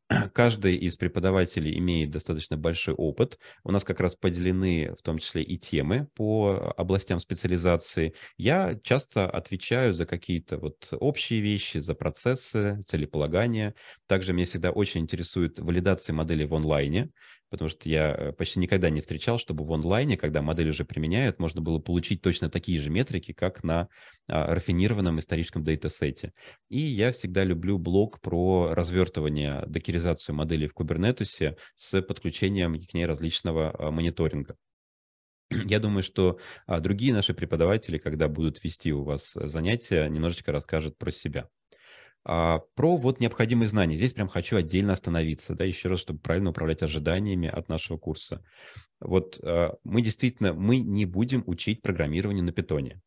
Каждый из преподавателей имеет достаточно большой опыт. У нас как раз поделены в том числе и темы по областям специализации. Я часто отвечаю за какие-то вот общие вещи, за процессы, целеполагания. Также меня всегда очень интересует валидация моделей в онлайне потому что я э, почти никогда не встречал, чтобы в онлайне, когда модель уже применяют, можно было получить точно такие же метрики, как на а, рафинированном историческом датасете. И я всегда люблю блог про развертывание, а, докеризацию моделей в Кубернетусе с подключением к ней различного а, мониторинга. Я думаю, что а, другие наши преподаватели, когда будут вести у вас э, занятия, немножечко расскажут про себя. А, про вот необходимые знания. Здесь прям хочу отдельно остановиться, да, еще раз, чтобы правильно управлять ожиданиями от нашего курса. Вот э, мы действительно, мы не будем учить программирование на питоне.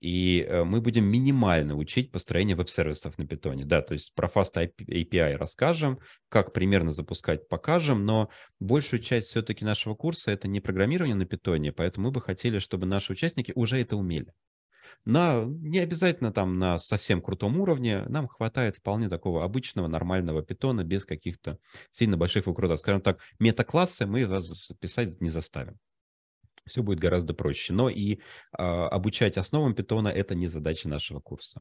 И э, мы будем минимально учить построение веб-сервисов на питоне. Да, то есть про Fast API расскажем, как примерно запускать покажем, но большую часть все-таки нашего курса это не программирование на питоне, поэтому мы бы хотели, чтобы наши участники уже это умели на, не обязательно там на совсем крутом уровне, нам хватает вполне такого обычного нормального питона без каких-то сильно больших выкрутов. Скажем так, метаклассы мы вас писать не заставим все будет гораздо проще. Но и э, обучать основам питона – это не задача нашего курса.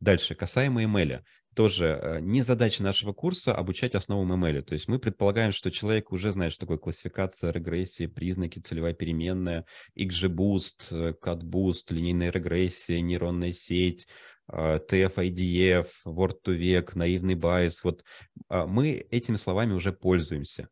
Дальше, касаемо ML. Тоже э, не задача нашего курса обучать основам ML. То есть мы предполагаем, что человек уже знает, что такое классификация, регрессия, признаки, целевая переменная, XGBoost, э, CatBoost, линейная регрессия, нейронная сеть, а, TF-IDF, Word2Vec, наивный байс. Вот а, мы этими словами уже пользуемся.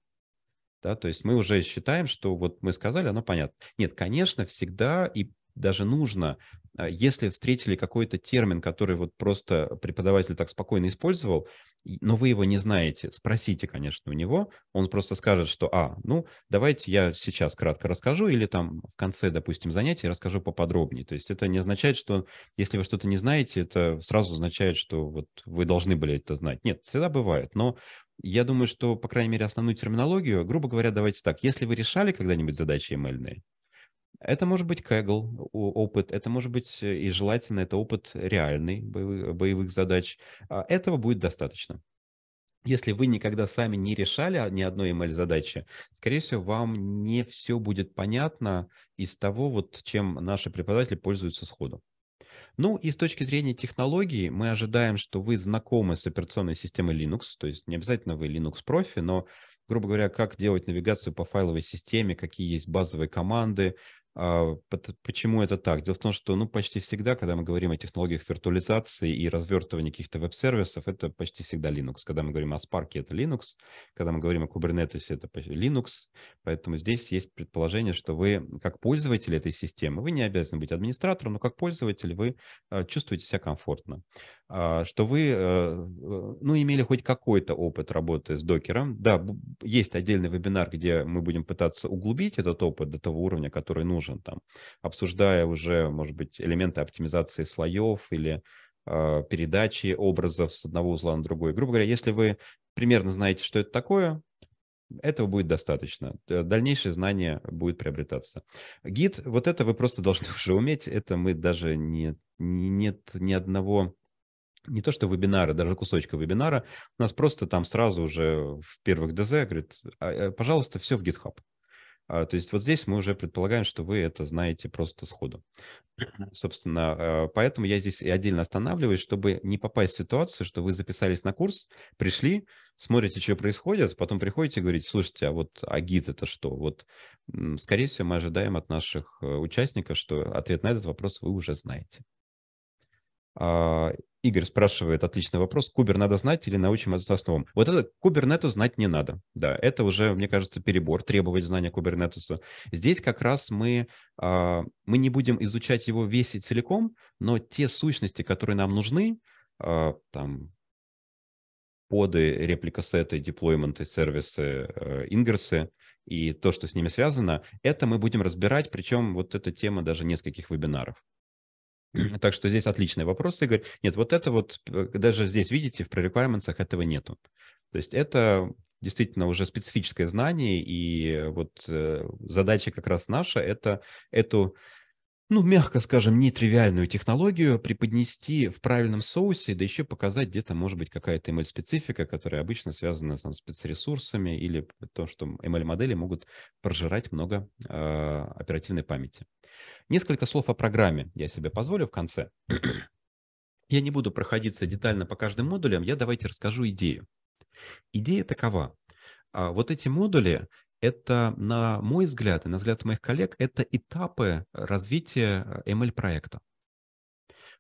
Да, то есть мы уже считаем, что вот мы сказали, оно понятно. Нет, конечно, всегда и даже нужно, а, если встретили какой-то термин, который вот просто преподаватель так спокойно использовал, но вы его не знаете, спросите, конечно, у него, он просто скажет, что, а, ну, давайте я сейчас кратко расскажу, или там в конце, допустим, занятия расскажу поподробнее. То есть это не означает, что если вы что-то не знаете, это сразу означает, что вот вы должны были это знать. Нет, всегда бывает, но я думаю, что, по крайней мере, основную терминологию, грубо говоря, давайте так. Если вы решали когда-нибудь задачи ML, это может быть Kaggle опыт, это может быть э, и желательно, это опыт реальный боевых, боевых задач. А, этого будет достаточно. Если вы никогда сами не решали ни одной ML-задачи, скорее всего, вам не все будет понятно из того, вот, чем наши преподаватели пользуются сходу. Ну и с точки зрения технологий мы ожидаем, что вы знакомы с операционной системой Linux, то есть не обязательно вы Linux профи, но грубо говоря, как делать навигацию по файловой системе, какие есть базовые команды, а, почему это так? Дело в том, что ну, почти всегда, когда мы говорим о технологиях виртуализации и развертывания каких-то веб-сервисов, это почти всегда Linux. Когда мы говорим о Spark, это Linux. Когда мы говорим о Kubernetes, это Linux. Поэтому здесь есть предположение, что вы, как пользователь этой системы, вы не обязаны быть администратором, но как пользователь вы а, чувствуете себя комфортно. А, что вы э, ну, имели хоть какой-то опыт работы с докером. Да, есть отдельный вебинар, где мы будем пытаться углубить этот опыт до того уровня, который нужен, там, обсуждая уже, может быть, элементы оптимизации слоев или а, передачи образов с одного узла на другой. Грубо говоря, если вы примерно знаете, что это такое, этого будет достаточно. Дальнейшее знание будет приобретаться. Гид, вот это вы просто должны уже уметь. Это мы даже не, не, нет ни одного не то что вебинара, даже кусочка вебинара, у нас просто там сразу уже в первых ДЗ говорит, «А, э, пожалуйста, все в GitHub. А, то есть вот здесь мы уже предполагаем, что вы это знаете просто сходу. Собственно, а, поэтому я здесь и отдельно останавливаюсь, чтобы не попасть в ситуацию, что вы записались на курс, пришли, смотрите, что происходит, потом приходите и говорите, слушайте, а вот а это что? Вот, скорее всего, мы ожидаем от наших э, участников, что ответ на этот вопрос вы уже знаете. Игорь спрашивает, отличный вопрос, кубер надо знать или научим это основам? Вот это кубернету знать не надо, да, это уже, мне кажется, перебор, требовать знания кубернетуса. Здесь как раз мы, а, мы не будем изучать его весь и целиком, но те сущности, которые нам нужны, а, там, поды, репликасеты, деплойменты, сервисы, э, ингерсы и то, что с ними связано, это мы будем разбирать, причем вот эта тема даже нескольких вебинаров. Так что здесь отличный вопрос, Игорь. Нет, вот это вот, э, даже здесь, видите, в пререквайрментсах этого нету. То есть это действительно уже специфическое знание, и вот э, задача как раз наша – это эту ну, мягко скажем, нетривиальную технологию преподнести в правильном соусе, да еще показать где-то, может быть, какая-то ML-специфика, которая обычно связана с спецресурсами или то, что ML-модели могут прожирать много э, оперативной памяти. Несколько слов о программе я себе позволю в конце. я не буду проходиться детально по каждым модулям, я давайте расскажу идею. Идея такова. А вот эти модули это, на мой взгляд и на взгляд моих коллег, это этапы развития э, ML-проекта.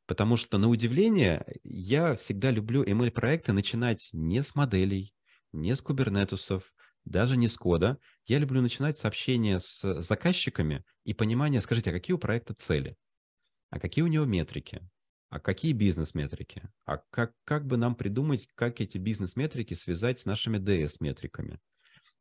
Потому что, на удивление, я всегда люблю ML-проекты начинать не с моделей, не с кубернетусов, даже не с кода. Я люблю начинать сообщение с заказчиками и понимание, скажите, а какие у проекта цели? А какие у него метрики? А какие бизнес-метрики? А как, как бы нам придумать, как эти бизнес-метрики связать с нашими DS-метриками?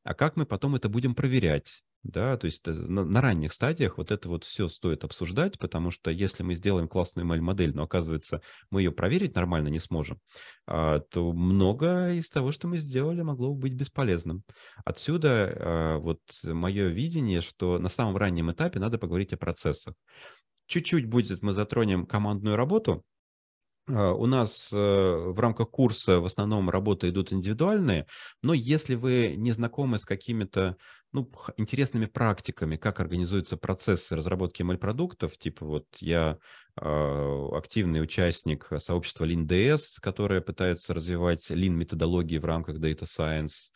а как мы потом это будем проверять? Да, то есть э, на, на ранних стадиях вот это вот все стоит обсуждать, потому что если мы сделаем классную ML-модель, но оказывается мы ее проверить нормально не сможем, а, то много из того, что мы сделали, могло быть бесполезным. Отсюда э, вот мое видение, что на самом раннем этапе надо поговорить о процессах. Чуть-чуть будет мы затронем командную работу, Э, у нас э, в рамках курса в основном работы идут индивидуальные, но если вы не знакомы с какими-то ну, интересными практиками, как организуются процессы разработки ML-продуктов, типа вот я э, активный участник сообщества LeanDS, которое пытается развивать Lean-методологии в рамках Data Science,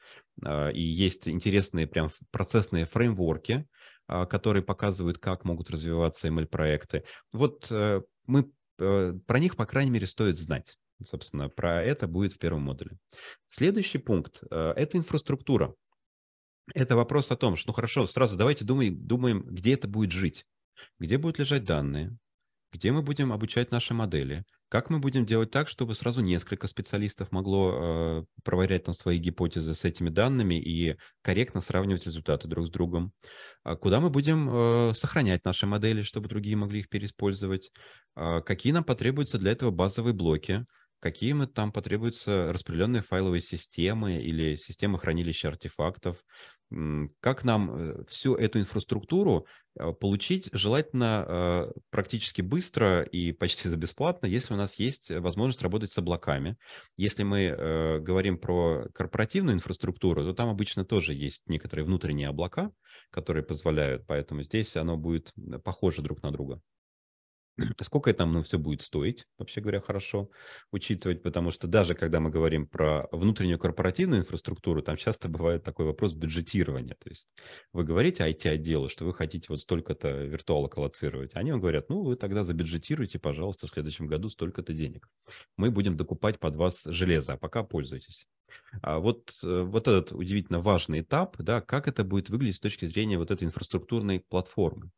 и есть интересные прям процессные фреймворки, которые показывают, как могут развиваться ML-проекты. Вот мы Э, про них, по крайней мере, стоит знать. Собственно, про это будет в первом модуле. Следующий пункт э, – это инфраструктура. Это вопрос о том, что, ну хорошо, сразу давайте думаем, думаем, где это будет жить, где будут лежать данные, где мы будем обучать наши модели, как мы будем делать так, чтобы сразу несколько специалистов могло э, проверять там свои гипотезы с этими данными и корректно сравнивать результаты друг с другом? А куда мы будем э, сохранять наши модели, чтобы другие могли их переиспользовать? А какие нам потребуются для этого базовые блоки? Какие мы там потребуются распределенные файловые системы или системы хранилища артефактов? как нам э, всю эту инфраструктуру э, получить желательно э, практически быстро и почти за бесплатно, если у нас есть возможность работать с облаками. Если мы говорим про корпоративную инфраструктуру, то там обычно тоже есть некоторые внутренние облака, которые позволяют, поэтому здесь оно будет похоже друг на друга. А сколько это нам ну, все будет стоить, вообще говоря, хорошо учитывать, потому что даже когда мы говорим про внутреннюю корпоративную инфраструктуру, там часто бывает такой вопрос бюджетирования. То есть вы говорите IT-отделу, что вы хотите вот столько-то виртуалок лоцировать. Они вам говорят, ну, вы тогда забюджетируйте, пожалуйста, в следующем году столько-то денег. Мы будем докупать под вас железо, а пока пользуйтесь. А вот, э, вот этот удивительно важный этап, да, как это будет выглядеть с точки зрения вот этой инфраструктурной платформы.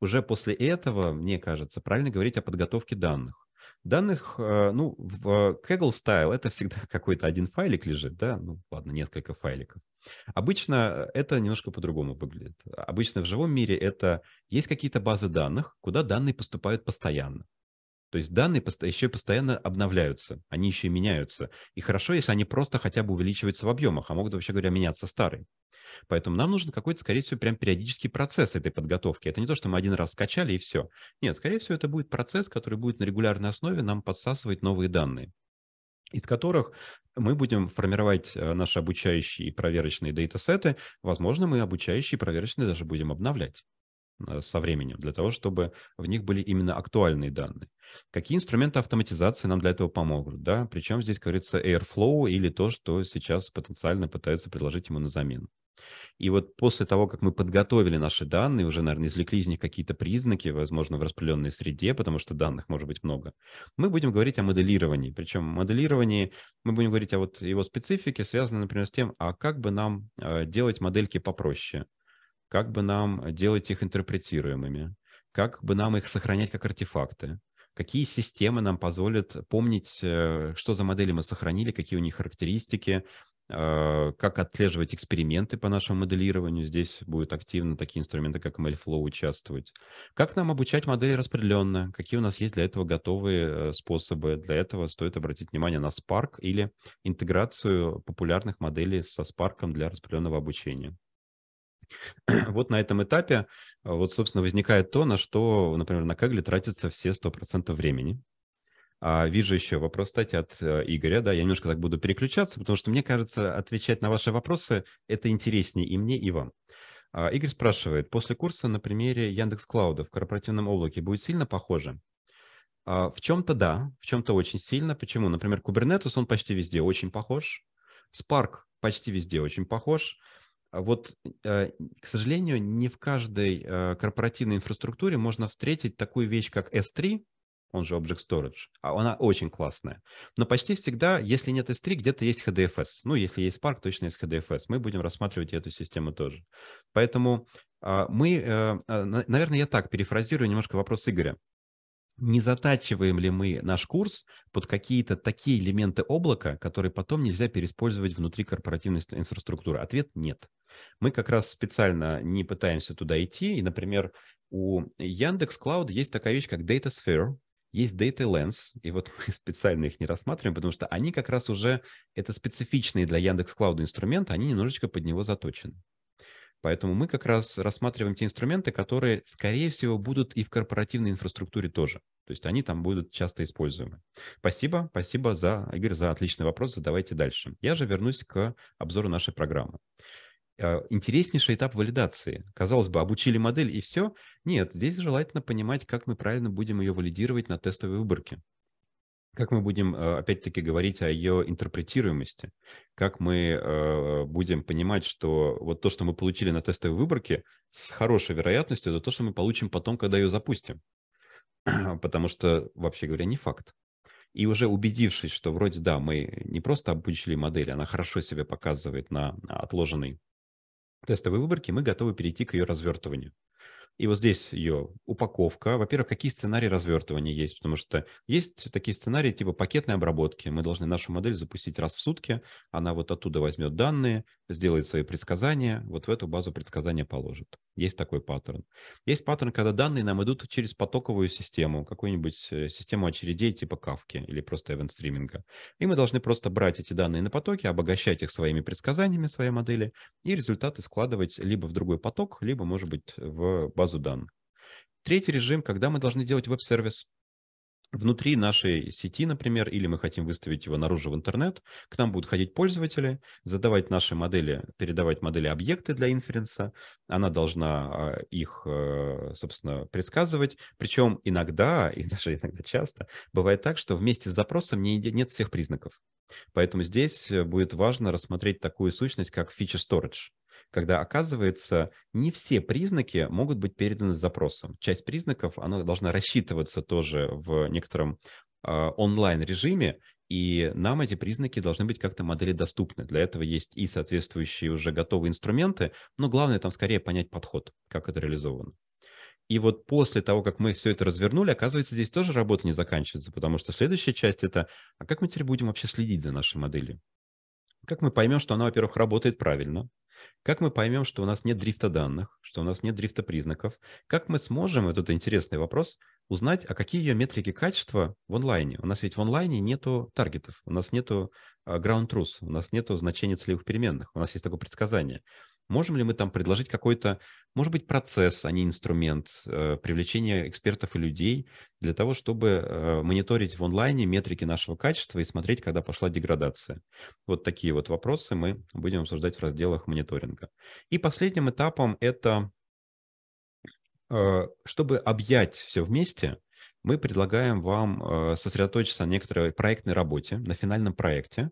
Уже после этого, мне кажется, правильно говорить о подготовке данных. Данных, э, ну, в э, Kaggle Style это всегда какой-то один файлик лежит, да, ну, ладно, несколько файликов. Обычно э, это немножко по-другому выглядит. Обычно в живом мире это есть какие-то базы данных, куда данные поступают постоянно. То есть данные еще постоянно обновляются, они еще меняются. И хорошо, если они просто хотя бы увеличиваются в объемах, а могут, вообще говоря, меняться старые. Поэтому нам нужен какой-то, скорее всего, прям периодический процесс этой подготовки. Это не то, что мы один раз скачали и все. Нет, скорее всего, это будет процесс, который будет на регулярной основе нам подсасывать новые данные из которых мы будем формировать э, наши обучающие и проверочные дейтасеты. Возможно, мы обучающие и проверочные даже будем обновлять э, со временем, для того, чтобы в них были именно актуальные данные. Какие инструменты автоматизации нам для этого помогут? Да? Причем здесь, как говорится, Airflow или то, что сейчас потенциально пытаются предложить ему на замену. И вот после того, как мы подготовили наши данные, уже, наверное, извлекли из них какие-то признаки, возможно, в распределенной среде, потому что данных может быть много, мы будем говорить о моделировании. Причем моделировании мы будем говорить о вот его специфике, связанной, например, с тем, а как бы нам э, делать модельки попроще, как бы нам делать их интерпретируемыми, как бы нам их сохранять как артефакты, какие системы нам позволят помнить, э, что за модели мы сохранили, какие у них характеристики, э, как отслеживать эксперименты по нашему моделированию. Здесь будут активно такие инструменты, как MLflow участвовать. Как нам обучать модели распределенно? Какие у нас есть для этого готовые э, способы? Для этого стоит обратить внимание на Spark или интеграцию популярных моделей со Spark для распределенного обучения. Вот на этом этапе, а, вот, собственно, возникает то, на что, например, на Кегле тратится все 100% времени. А вижу еще вопрос, кстати, от э, Игоря, да, я немножко так буду переключаться, потому что мне кажется, отвечать на ваши вопросы – это интереснее и мне, и вам. А, Игорь спрашивает, после курса на примере Яндекс Клауда в корпоративном облаке будет сильно похоже? А, в чем-то да, в чем-то очень сильно. Почему? Например, Kubernetes, он почти везде очень похож. Spark почти везде очень похож. А вот, э, к сожалению, не в каждой э, корпоративной инфраструктуре можно встретить такую вещь, как S3, он же Object Storage, а она очень классная. Но почти всегда, если нет S3, где-то есть HDFS. Ну, если есть Spark, точно есть HDFS. Мы будем рассматривать эту систему тоже. Поэтому а, мы, э, наверное, я так перефразирую немножко вопрос Игоря не затачиваем ли мы наш курс под какие-то такие элементы облака, которые потом нельзя переиспользовать внутри корпоративной инфраструктуры? Ответ – нет. Мы как раз специально не пытаемся туда идти. И, например, у Яндекс Cloud есть такая вещь, как Data Sphere, есть Data Lens, и вот мы специально их не рассматриваем, потому что они как раз уже, это специфичные для Яндекс Cloud инструменты, они немножечко под него заточены. Поэтому мы как раз рассматриваем те инструменты, которые, скорее всего, будут и в корпоративной инфраструктуре тоже. То есть они там будут часто используемы. Спасибо, спасибо за, Игорь, за отличный вопрос. Задавайте дальше. Я же вернусь к обзору нашей программы э, интереснейший этап валидации. Казалось бы, обучили модель и все. Нет, здесь желательно понимать, как мы правильно будем ее валидировать на тестовой выборке. Как мы будем, э, опять-таки, говорить о ее интерпретируемости? Как мы э, будем понимать, что вот то, что мы получили на тестовой выборке, с хорошей вероятностью, это то, что мы получим потом, когда ее запустим? Потому что, вообще говоря, не факт. И уже убедившись, что вроде да, мы не просто обучили модель, она хорошо себя показывает на отложенной тестовой выборке, мы готовы перейти к ее развертыванию. И вот здесь ее упаковка. Во-первых, какие сценарии развертывания есть? Потому что есть такие сценарии типа пакетной обработки. Мы должны нашу модель запустить раз в сутки. Она вот оттуда возьмет данные, сделает свои предсказания, вот в эту базу предсказания положит. Есть такой паттерн. Есть паттерн, когда данные нам идут через потоковую систему, какую-нибудь э, систему очередей типа кавки или просто event-стриминга. И мы должны просто брать эти данные на потоке, обогащать их своими предсказаниями своей модели и результаты складывать либо в другой поток, либо, может быть, в базу данных. Третий режим, когда мы должны делать веб-сервис внутри нашей сети, например, или мы хотим выставить его наружу в интернет, к нам будут ходить пользователи, задавать наши модели, передавать модели объекты для инференса, она должна э, их, э, собственно, предсказывать. Причем иногда, и даже иногда часто, бывает так, что вместе с запросом не, нет всех признаков. Поэтому здесь э, будет важно рассмотреть такую сущность, как feature storage когда оказывается, не все признаки могут быть переданы с запросом. Часть признаков, она должна рассчитываться тоже в некотором э, онлайн-режиме, и нам эти признаки должны быть как-то модели доступны. Для этого есть и соответствующие уже готовые инструменты, но главное там скорее понять подход, как это реализовано. И вот после того, как мы все это развернули, оказывается, здесь тоже работа не заканчивается, потому что следующая часть это, а как мы теперь будем вообще следить за нашей моделью? Как мы поймем, что она, во-первых, работает правильно, как мы поймем, что у нас нет дрифта данных, что у нас нет дрифта признаков? Как мы сможем, этот интересный вопрос, узнать, а какие ее метрики качества в онлайне? У нас ведь в онлайне нету таргетов, у нас нету а, ground truth, у нас нету значения целевых переменных, у нас есть такое предсказание. Можем ли мы там предложить какой-то, может быть, процесс, а не инструмент э, привлечения экспертов и людей для того, чтобы э, мониторить в онлайне метрики нашего качества и смотреть, когда пошла деградация? Вот такие вот вопросы мы будем обсуждать в разделах мониторинга. И последним этапом это, э, чтобы объять все вместе, мы предлагаем вам сосредоточиться на некоторой проектной работе, на финальном проекте,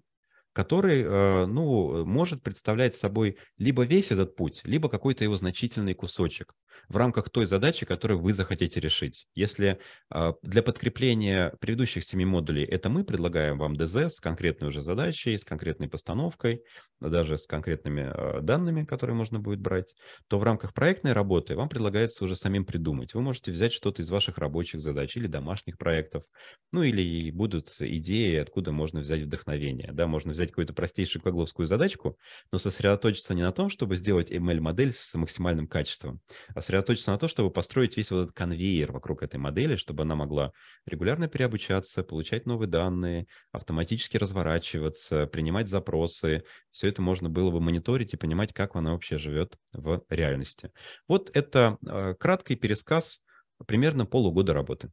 который, э, ну, может представлять собой либо весь этот путь, либо какой-то его значительный кусочек в рамках той задачи, которую вы захотите решить. Если э, для подкрепления предыдущих семи модулей это мы предлагаем вам ДЗ с конкретной уже задачей, с конкретной постановкой, даже с конкретными э, данными, которые можно будет брать, то в рамках проектной работы вам предлагается уже самим придумать. Вы можете взять что-то из ваших рабочих задач или домашних проектов, ну или будут идеи, откуда можно взять вдохновение, да, можно взять решать какую-то простейшую когловскую задачку, но сосредоточиться не на том, чтобы сделать ML-модель с максимальным качеством, а сосредоточиться на том, чтобы построить весь вот этот конвейер вокруг этой модели, чтобы она могла регулярно переобучаться, получать новые данные, автоматически разворачиваться, принимать запросы. Все это можно было бы мониторить и понимать, как она вообще живет в реальности. Вот это э, краткий пересказ примерно полугода работы,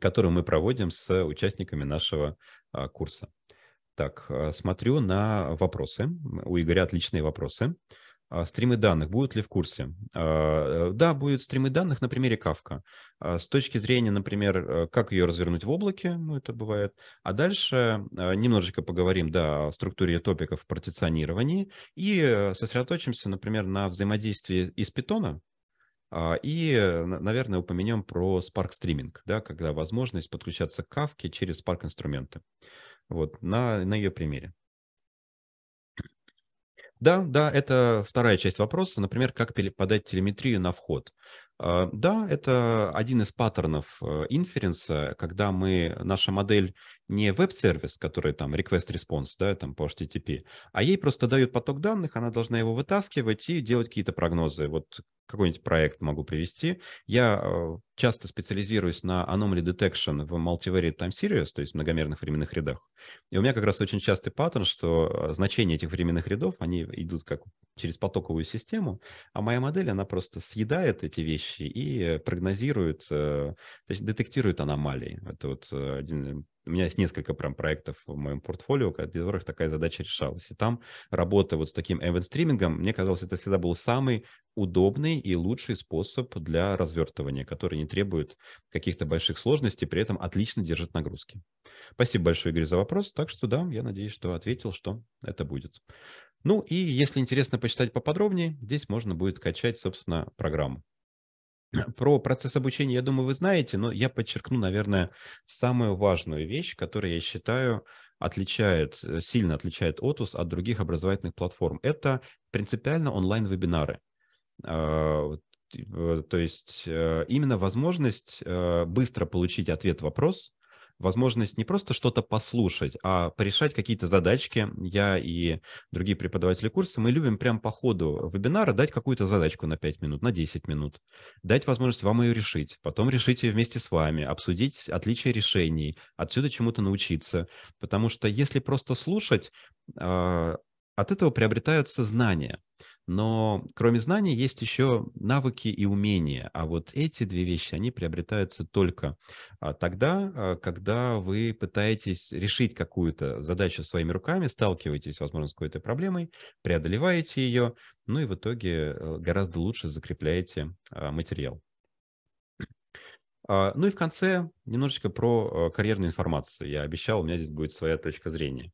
которую мы проводим с участниками нашего а, курса. Так, э, смотрю на вопросы. У Игоря отличные вопросы. А, стримы данных будут ли в курсе? А, э, да, будут стримы данных на примере Кавка. А, с точки зрения, например, э, как ее развернуть в облаке, ну это бывает. А дальше немножечко поговорим, да, о структуре топиков в партиционировании и сосредоточимся, например, на взаимодействии из питона, и, наверное, упомянем про Spark Streaming, да, когда возможность подключаться к Kafka через Spark инструменты. Вот, на, на ее примере. Да, да, это вторая часть вопроса. Например, как подать телеметрию на вход. А, да, это один из паттернов э, инференса, когда мы, наша модель не веб-сервис, который там request-response, да, там по HTTP, а ей просто дают поток данных, она должна его вытаскивать и делать какие-то прогнозы. Вот какой-нибудь проект могу привести. Я э, часто специализируюсь на anomaly detection в multivariate time series, то есть в многомерных временных рядах. И у меня как раз очень частый паттерн, что э, значения этих временных рядов, они идут как через потоковую систему, а моя модель, она просто съедает эти вещи, вещи и э, прогнозирует, э, то есть детектирует аномалии. Это вот э, один у меня есть несколько прям проектов в моем портфолио, для которых такая задача решалась. И там работа вот с таким event-стримингом, мне казалось, это всегда был самый удобный и лучший способ для развертывания, который не требует каких-то больших сложностей, при этом отлично держит нагрузки. Спасибо большое, Игорь, за вопрос. Так что да, я надеюсь, что ответил, что это будет. Ну и если интересно почитать поподробнее, здесь можно будет скачать, собственно, программу. Про процесс обучения, я думаю, вы знаете, но я подчеркну, наверное, самую важную вещь, которая я считаю отличает, э, сильно отличает Otus от других образовательных платформ. Это принципиально онлайн-вебинары. А, э, то есть э, именно возможность быстро получить ответ вопрос, возможность не просто что-то послушать, а порешать какие-то задачки. Я и другие преподаватели курса, мы любим прям по ходу вебинара дать какую-то задачку на 5 минут, на 10 минут, дать возможность вам ее решить, потом решить ее вместе с вами, обсудить отличия решений, отсюда чему-то научиться. Потому что если просто слушать, а, от этого приобретаются знания. Но кроме знаний есть еще навыки и умения. А вот эти две вещи, они приобретаются только а, тогда, а, когда вы пытаетесь решить какую-то задачу своими руками, сталкиваетесь, возможно, с какой-то проблемой, преодолеваете ее, ну и в итоге э, гораздо лучше закрепляете а, материал. Ну и в конце немножечко про э, карьерную информацию. Я обещал, у меня здесь будет своя точка зрения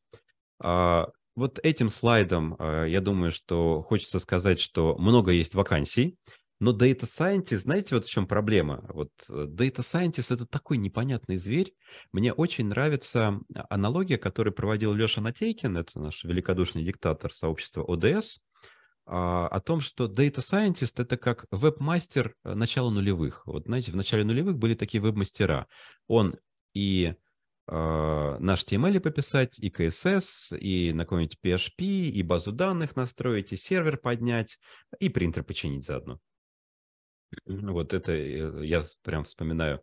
вот этим слайдом, э, я думаю, что хочется сказать, что много есть вакансий, но Data Scientist, знаете, вот в чем проблема? Вот э, Data Scientist – это такой непонятный зверь. Мне очень нравится аналогия, которую проводил Леша Натейкин, это наш великодушный диктатор сообщества ОДС, а, о том, что Data Scientist – это как веб-мастер э, начала нулевых. Вот знаете, в начале нулевых были такие веб-мастера. Он и а, наш TML пописать, и CSS, и на какой-нибудь PHP, и базу данных настроить, и сервер поднять, и принтер починить заодно. Вот это э, я прям вспоминаю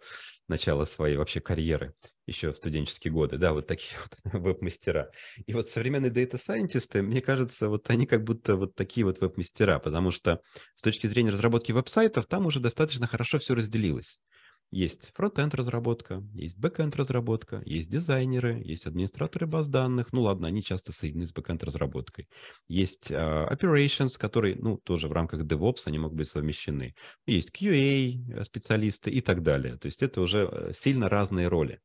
начало своей вообще карьеры еще в студенческие годы, да, вот такие вот веб-мастера. И вот современные дата-сайентисты, мне кажется, вот они как будто вот такие вот веб-мастера, потому что с точки зрения разработки веб-сайтов там уже достаточно хорошо все разделилось. Есть фронт-энд разработка, есть бэк-энд разработка, есть дизайнеры, есть администраторы баз данных. Ну ладно, они часто соединены с бэк-энд разработкой. Есть uh, operations, которые, ну, тоже в рамках DevOps они могут быть совмещены. Есть QA э, специалисты и так далее. То есть это уже э, сильно разные роли.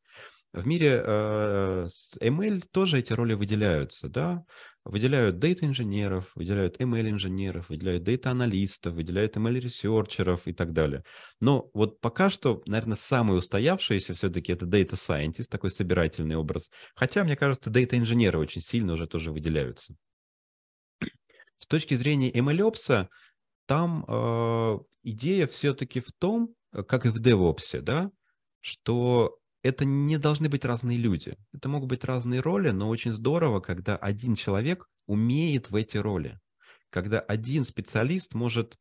В мире э, ML тоже эти роли выделяются, да, выделяют дата-инженеров, выделяют ML-инженеров, выделяют дата-аналистов, выделяют ML-ресерчеров и так далее. Но вот пока что, наверное, самый устоявшийся все-таки это дата Scientist, такой собирательный образ. Хотя, мне кажется, дата-инженеры очень сильно уже тоже выделяются. С точки зрения MLOps, там э, идея все-таки в том, э, как и в DevOps, да, что это не должны быть разные люди. Это могут быть разные роли, но очень здорово, когда один человек умеет в эти роли. Когда один специалист может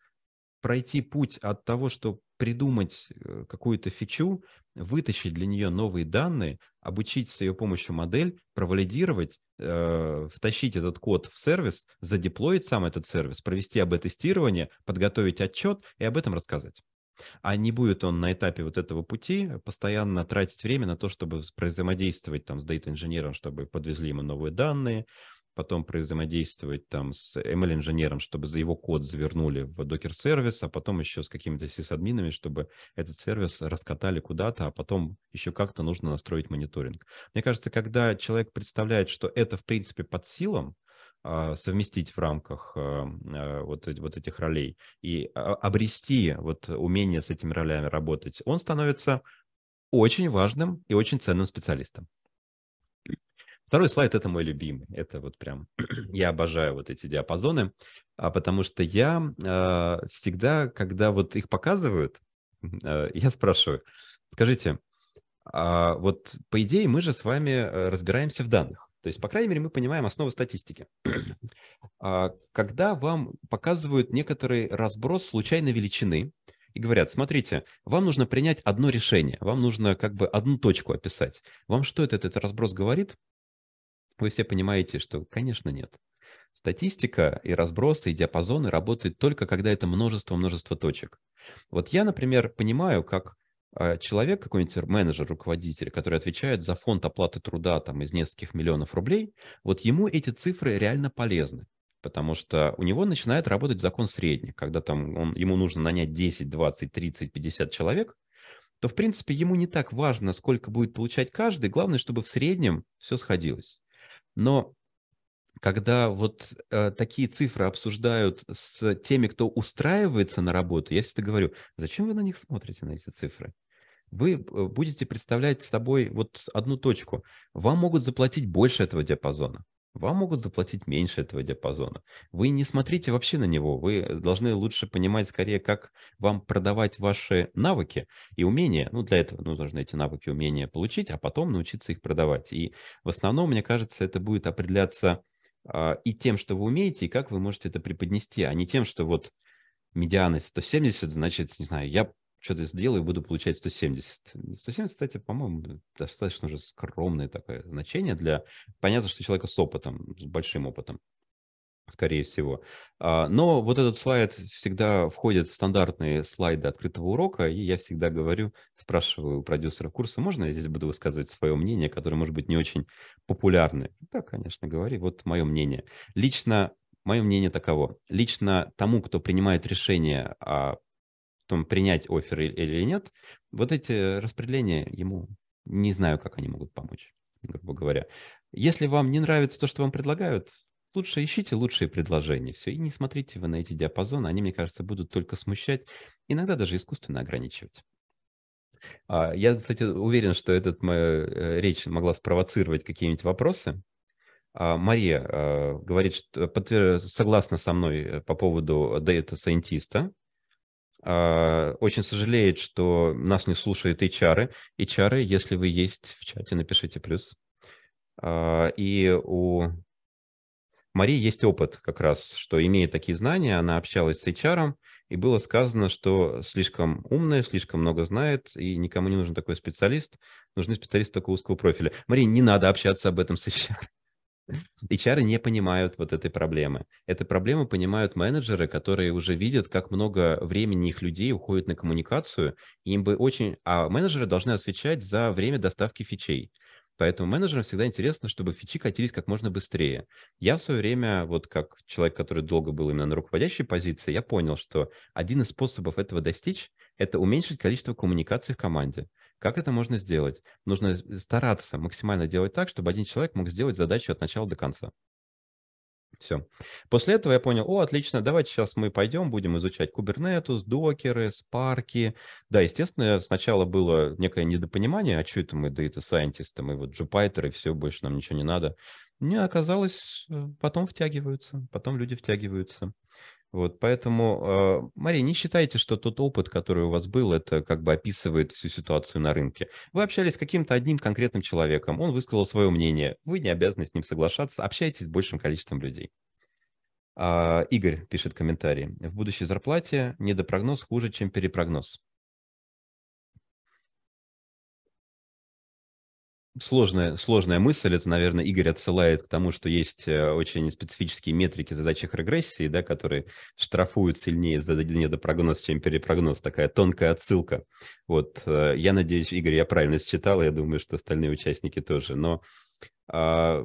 пройти путь от того, что придумать э, какую-то фичу, вытащить для нее новые данные, обучить с ее помощью модель, провалидировать, э, втащить этот код в сервис, задеплоить сам этот сервис, провести об тестирование, подготовить отчет и об этом рассказать. А не будет он на этапе вот этого пути постоянно тратить время на то, чтобы взаимодействовать там с дейта-инженером, чтобы подвезли ему новые данные, потом взаимодействовать там с ML-инженером, чтобы за его код завернули в докер-сервис, а потом еще с какими-то сисадминами, чтобы этот сервис раскатали куда-то, а потом еще как-то нужно настроить мониторинг. Мне кажется, когда человек представляет, что это в принципе под силом, а, совместить в рамках эм, э, вот, вот этих ролей и а, обрести вот умение с этими ролями работать, он становится очень важным и очень ценным специалистом. Второй слайд – это мой любимый. Это вот прям… я обожаю вот эти диапазоны, а потому что я всегда, когда вот их показывают, э, я спрашиваю, скажите, вот по идее мы же с вами э, разбираемся в данных. То есть, по крайней мере, мы понимаем основы статистики. А, когда вам показывают некоторый разброс случайной величины и говорят, смотрите, вам нужно принять одно решение, вам нужно как бы одну точку описать. Вам что это, этот разброс говорит? Вы все понимаете, что, конечно, нет. Статистика и разбросы, и диапазоны работают только, когда это множество-множество точек. Вот я, например, понимаю, как а, человек, какой-нибудь менеджер, руководитель, который отвечает за фонд оплаты труда там, из нескольких миллионов рублей, вот ему эти цифры реально полезны. Потому что у него начинает работать закон средний, когда там он, ему нужно нанять 10, 20, 30, 50 человек, то, в принципе, ему не так важно, сколько будет получать каждый, главное, чтобы в среднем все сходилось. Но когда вот э, такие цифры обсуждают с теми, кто устраивается на работу, я всегда говорю, зачем вы на них смотрите, на эти цифры? Вы э, будете представлять собой вот одну точку. Вам могут заплатить больше этого диапазона. Вам могут заплатить меньше этого диапазона. Вы не смотрите вообще на него. Вы э, должны лучше понимать скорее, как вам продавать ваши навыки и умения. Ну, для этого ну, нужно эти навыки и умения получить, а потом научиться их продавать. И в основном, мне кажется, это будет определяться а, и тем, что вы умеете, и как вы можете это преподнести, а не тем, что вот медианы 170, значит, не знаю, я что-то сделаю и буду получать 170. 170, кстати, по-моему, достаточно уже скромное такое значение для... Понятно, что человека с опытом, с большим опытом скорее всего. А, но вот этот слайд всегда входит в стандартные слайды открытого урока, и я всегда говорю, спрашиваю у продюсера курса, можно я здесь буду высказывать свое мнение, которое может быть не очень популярное? Да, конечно, говори, вот мое мнение. Лично, мое мнение таково, лично тому, кто принимает решение о том, принять офер или нет, вот эти распределения ему не знаю, как они могут помочь грубо говоря. Если вам не нравится то, что вам предлагают, лучше ищите лучшие предложения, все, и не смотрите вы на эти диапазоны, они, мне кажется, будут только смущать, иногда даже искусственно ограничивать. А, я, кстати, уверен, что этот моя э, речь могла спровоцировать какие-нибудь вопросы. А, Мария а, говорит, что согласна со мной э, по поводу Data Scientist. Очень сожалеет, что нас не слушают HR. HR, если вы есть в чате, напишите плюс. И у Марии есть опыт как раз, что имея такие знания, она общалась с HR, и было сказано, что слишком умная, слишком много знает, и никому не нужен такой специалист, нужны специалисты только узкого профиля. Мария, не надо общаться об этом с HR. HR не понимают вот этой проблемы. Эту проблему понимают менеджеры, которые уже видят, как много времени их людей уходит на коммуникацию, им бы очень... А менеджеры должны отвечать за время доставки фичей. Поэтому менеджерам всегда интересно, чтобы фичи катились как можно быстрее. Я в свое время, вот как человек, который долго был именно на руководящей позиции, я понял, что один из способов этого достичь – это уменьшить количество коммуникаций в команде. Как это можно сделать? Нужно э, стараться максимально делать так, чтобы один человек мог сделать задачу от начала до конца. Все. После этого я понял, о, отлично, давайте сейчас мы пойдем, будем изучать Kubernetes, докеры, спарки. Да, естественно, сначала было некое недопонимание, а что это мы, Data Scientist, мы вот Jupyter и все, больше нам ничего не надо. Не, оказалось, э, потом втягиваются, потом люди втягиваются. Вот, поэтому, э, Мария, не считайте, что тот опыт, который у вас был, это как бы описывает всю ситуацию на рынке. Вы общались с каким-то одним конкретным человеком, он высказал свое мнение, вы не обязаны с ним соглашаться, общайтесь с большим количеством людей. А, Игорь пишет комментарий. В будущей зарплате недопрогноз хуже, чем перепрогноз. Сложная, сложная мысль. Это, наверное, Игорь отсылает к тому, что есть э, очень специфические метрики задачи задачах регрессии, да, которые штрафуют сильнее за недопрогноз, чем перепрогноз. Такая тонкая отсылка. Вот, э, я надеюсь, Игорь, я правильно считал, я думаю, что остальные участники тоже. Но а,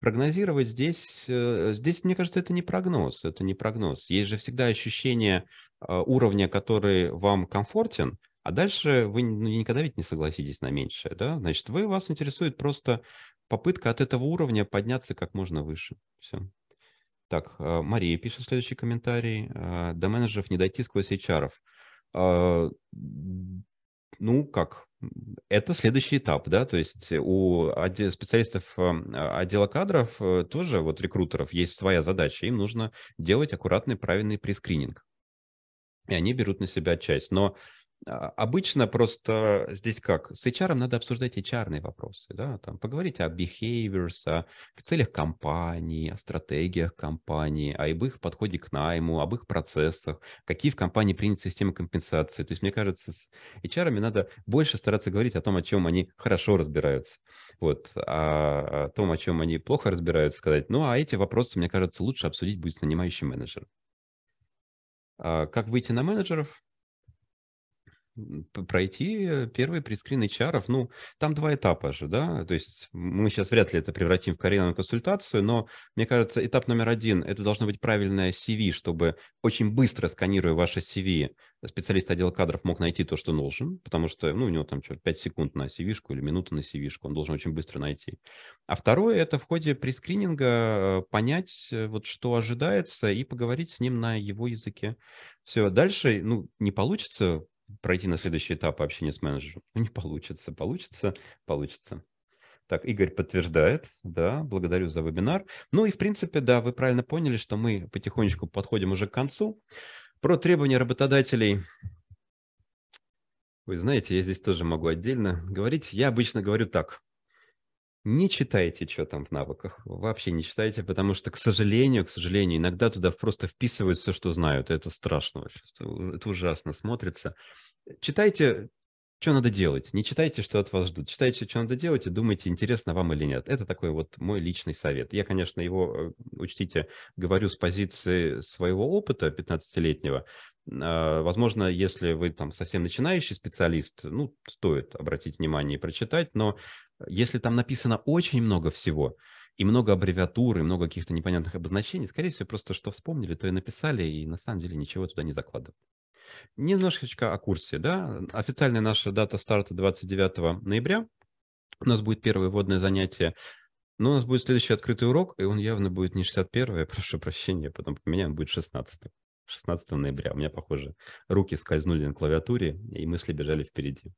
прогнозировать здесь, э, здесь, мне кажется, это не прогноз, это не прогноз. Есть же всегда ощущение уровня, который вам комфортен – а дальше вы ну, никогда ведь не согласитесь на меньшее, да? Значит, вы, вас интересует просто попытка от этого уровня подняться как можно выше. Все. Так, э, Мария пишет следующий комментарий. Э, до менеджеров не дойти сквозь HR. Э, ну, как? Это следующий этап, да, то есть у специалистов эм, отдела кадров тоже, вот рекрутеров, есть своя задача, им нужно делать аккуратный, правильный прескрининг. И они берут на себя часть. Но а, обычно просто здесь как? С HR надо обсуждать HR вопросы, да, там поговорить о behaviors, о целях компании, о стратегиях компании, об их подходе к найму, об их процессах, какие в компании приняты системы компенсации. То есть, мне кажется, с HR надо больше стараться говорить о том, о чем они хорошо разбираются, вот, а о том, о чем они плохо разбираются, сказать, ну, а эти вопросы, мне кажется, лучше обсудить будет с нанимающим менеджером. А, как выйти на менеджеров? пройти э, первый предскрин HR. Ну, там два этапа же, да, то есть мы сейчас вряд ли это превратим в карьерную консультацию, но, мне кажется, этап номер один – это должно быть правильное CV, чтобы очень быстро сканируя ваше CV, специалист отдела кадров мог найти то, что нужен, потому что, ну, у него там что, 5 секунд на cv или минута на cv он должен очень быстро найти. А второе – это в ходе прескрининга э, понять, э, вот что ожидается, и поговорить с ним на его языке. Все, дальше, ну, не получится пройти на следующий этап общения с менеджером. Ну, не получится, получится, получится. Так, Игорь подтверждает, да, благодарю за вебинар. Ну и, в принципе, да, вы правильно поняли, что мы потихонечку подходим уже к концу. Про требования работодателей. Вы знаете, я здесь тоже могу отдельно говорить. Я обычно говорю так. Не читайте, что там в навыках. Вообще не читайте, потому что, к сожалению, к сожалению, иногда туда просто вписывают все, что знают. Это страшно. Это ужасно смотрится. Читайте что надо делать. Не читайте, что от вас ждут. Читайте, что надо делать, и думайте, интересно вам или нет. Это такой вот мой личный совет. Я, конечно, его, э, учтите, говорю с позиции своего опыта 15-летнего. А, возможно, если вы там совсем начинающий специалист, ну, стоит обратить внимание и прочитать, но если там написано очень много всего, и много аббревиатур, и много каких-то непонятных обозначений, скорее всего, просто что вспомнили, то и написали, и на самом деле ничего туда не закладывали немножечко о курсе, да. Официальная наша дата старта 29 ноября. У нас будет первое вводное занятие. Но у нас будет следующий открытый урок, и он явно будет не 61 прошу прощения, потом у меня будет 16 -й. 16 ноября. У меня, похоже, руки скользнули на клавиатуре, и мысли бежали впереди.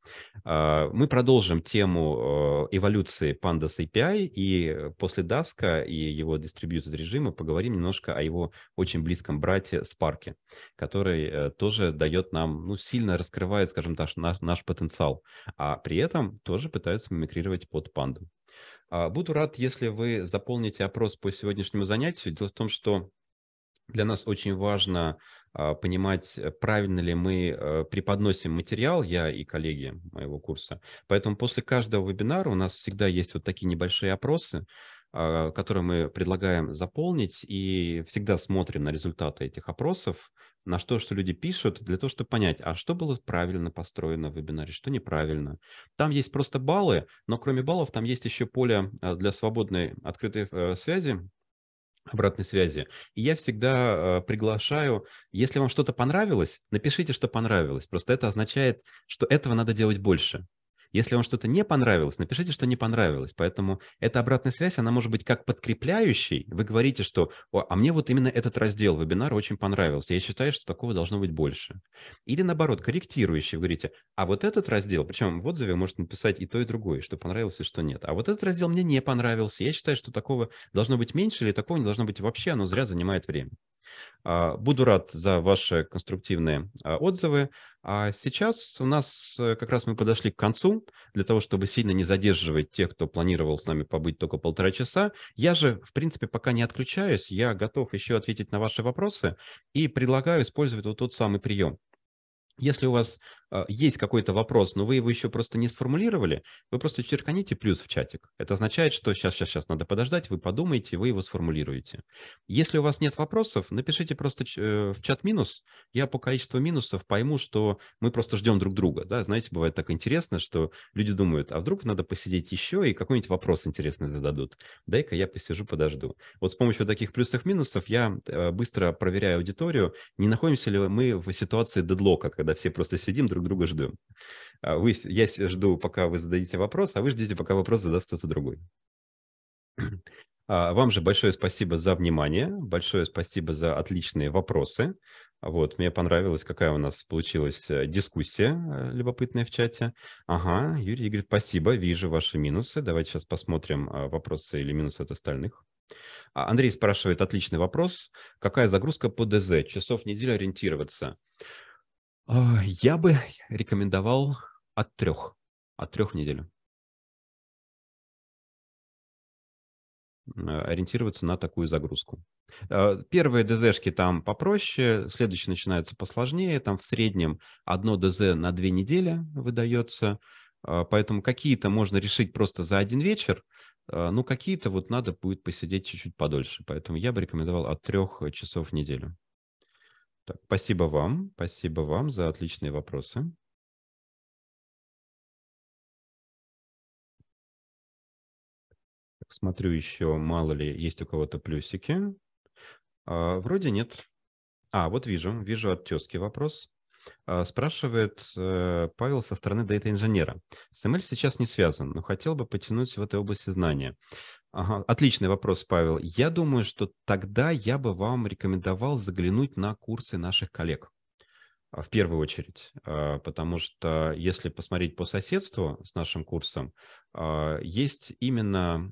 А, мы продолжим тему э, эволюции Pandas API, и после Dask и его дистрибьютед режима поговорим немножко о его очень близком брате Spark, который э, тоже дает нам, ну, сильно раскрывает, скажем так, наш, наш потенциал, а при этом тоже пытаются мимикрировать под панду. А, буду рад, если вы заполните опрос по сегодняшнему занятию. Дело в том, что для нас очень важно а, понимать, э, правильно ли мы э, преподносим материал, я и коллеги моего курса. Поэтому после каждого вебинара у нас всегда есть вот такие небольшие опросы, а, которые мы предлагаем заполнить, и всегда смотрим на результаты этих опросов, на что что люди пишут, для того, чтобы понять, а что было правильно построено в вебинаре, что неправильно. Там есть просто баллы, но кроме баллов там есть еще поле а, для свободной открытой э, связи, обратной связи. И я всегда э, приглашаю, если вам что-то понравилось, напишите, что понравилось. Просто это означает, что этого надо делать больше. Если вам что-то не понравилось, напишите, что не понравилось. Поэтому эта обратная связь, она может быть как подкрепляющей. Вы говорите, что О, «а мне вот именно этот раздел вебинара очень понравился, я считаю, что такого должно быть больше». Или наоборот, корректирующий. Вы говорите «а вот этот раздел», причем в отзыве можете написать и то, и другое, что понравилось и что нет. «А вот этот раздел мне не понравился, я считаю, что такого должно быть меньше или такого не должно быть вообще, оно зря занимает время». А, буду рад за ваши конструктивные а, отзывы. А сейчас у нас э, как раз мы подошли к концу. Для того, чтобы сильно не задерживать тех, кто планировал с нами побыть только полтора часа, я же, в принципе, пока не отключаюсь. Я готов еще ответить на ваши вопросы и предлагаю использовать вот тот самый прием. Если у вас э, есть какой-то вопрос, но вы его еще просто не сформулировали, вы просто черканите плюс в чатик. Это означает, что сейчас, сейчас, сейчас надо подождать, вы подумаете, вы его сформулируете. Если у вас нет вопросов, напишите просто э, в чат минус. Я по количеству минусов пойму, что мы просто ждем друг друга. Да? Знаете, бывает так интересно, что люди думают, а вдруг надо посидеть еще и какой-нибудь вопрос интересный зададут. Дай-ка я посижу, подожду. Вот с помощью таких плюсов-минусов я э, быстро проверяю аудиторию, не находимся ли мы в ситуации дедлока, когда когда все просто сидим, друг друга ждем. А вы, я жду, пока вы зададите вопрос, а вы ждете, пока вопрос задаст кто-то другой. А, вам же большое спасибо за внимание, большое спасибо за отличные вопросы. Вот, мне понравилась, какая у нас получилась э, дискуссия э, любопытная в чате. Ага, Юрий говорит, спасибо, вижу ваши минусы. Давайте сейчас посмотрим а, вопросы или минусы от остальных. Андрей спрашивает, отличный вопрос. Какая загрузка по ДЗ? Часов в неделю ориентироваться? А, я бы рекомендовал от трех, от трех недель э, ориентироваться на такую загрузку. Э, первые ДЗшки там попроще, следующие начинаются посложнее. Там в среднем одно ДЗ на две недели выдается, э, поэтому какие-то можно решить просто за один вечер, ну какие-то вот надо будет посидеть чуть-чуть подольше. Поэтому я бы рекомендовал от трех часов в неделю. Так, спасибо вам. Спасибо вам за отличные вопросы. Так, смотрю еще, мало ли, есть у кого-то плюсики. А, вроде нет. А, вот вижу, вижу от тезки вопрос. А, спрашивает э, Павел со стороны дата-инженера. SML сейчас не связан, но хотел бы потянуть в этой области знания. Ага, отличный вопрос, Павел. Я думаю, что тогда я бы вам рекомендовал заглянуть на курсы наших коллег а, в первую очередь, а, потому что если посмотреть по соседству с нашим курсом, а, есть именно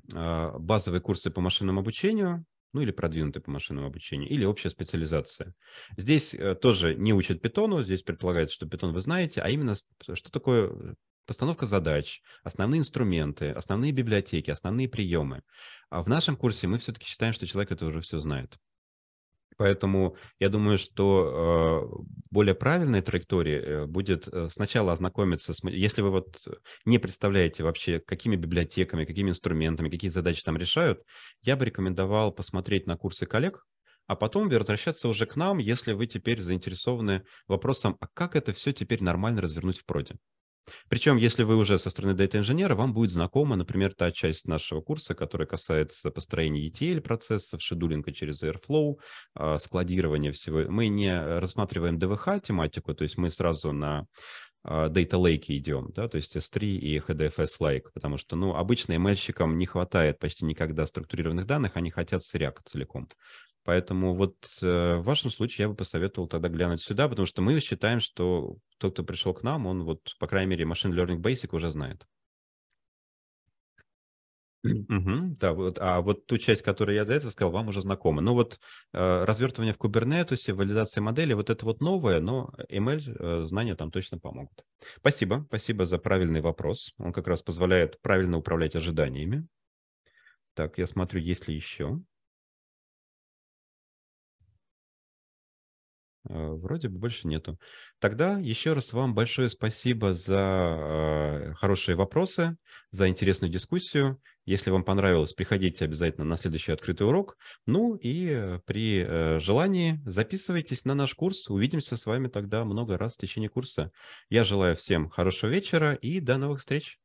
базовые курсы по машинному обучению, ну или продвинутые по машинному обучению, или общая специализация. Здесь э, тоже не учат питону, здесь предполагается, что питон вы знаете, а именно что такое постановка задач, основные инструменты, основные библиотеки, основные приемы. А в нашем курсе мы все-таки считаем, что человек это уже все знает. Поэтому я думаю, что э, более правильной траекторией э, будет э, сначала ознакомиться с... Если вы вот не представляете вообще, какими библиотеками, какими инструментами, какие задачи там решают, я бы рекомендовал посмотреть на курсы коллег, а потом возвращаться уже к нам, если вы теперь заинтересованы вопросом, а как это все теперь нормально развернуть в проде? Причем, если вы уже со стороны дата-инженера, вам будет знакома, например, та часть нашего курса, которая касается построения ETL-процессов, шедулинга через Airflow, а, складирования всего. Мы не рассматриваем ДВХ-тематику, то есть мы сразу на а, Data Lake идем, да, то есть S3 и HDFS Lake, потому что, ну, обычно ml не хватает почти никогда структурированных данных, они хотят сыряк целиком. Поэтому вот э, в вашем случае я бы посоветовал тогда глянуть сюда, потому что мы считаем, что тот, кто пришел к нам, он вот, по крайней мере, Machine Learning Basic уже знает. Угу, да, вот, а вот ту часть, которую я до этого сказал, вам уже знакома. Ну вот э, развертывание в кубернетусе, валидация модели, вот это вот новое, но ML э, знания там точно помогут. Спасибо, спасибо за правильный вопрос. Он как раз позволяет правильно управлять ожиданиями. Так, я смотрю, есть ли еще. Э, вроде бы больше нету. Тогда еще раз вам большое спасибо за э, хорошие вопросы, за интересную дискуссию. Если вам понравилось, приходите обязательно на следующий открытый урок. Ну и э, при желании записывайтесь на наш курс. Увидимся с вами тогда много раз в течение курса. Я желаю всем хорошего вечера и до новых встреч.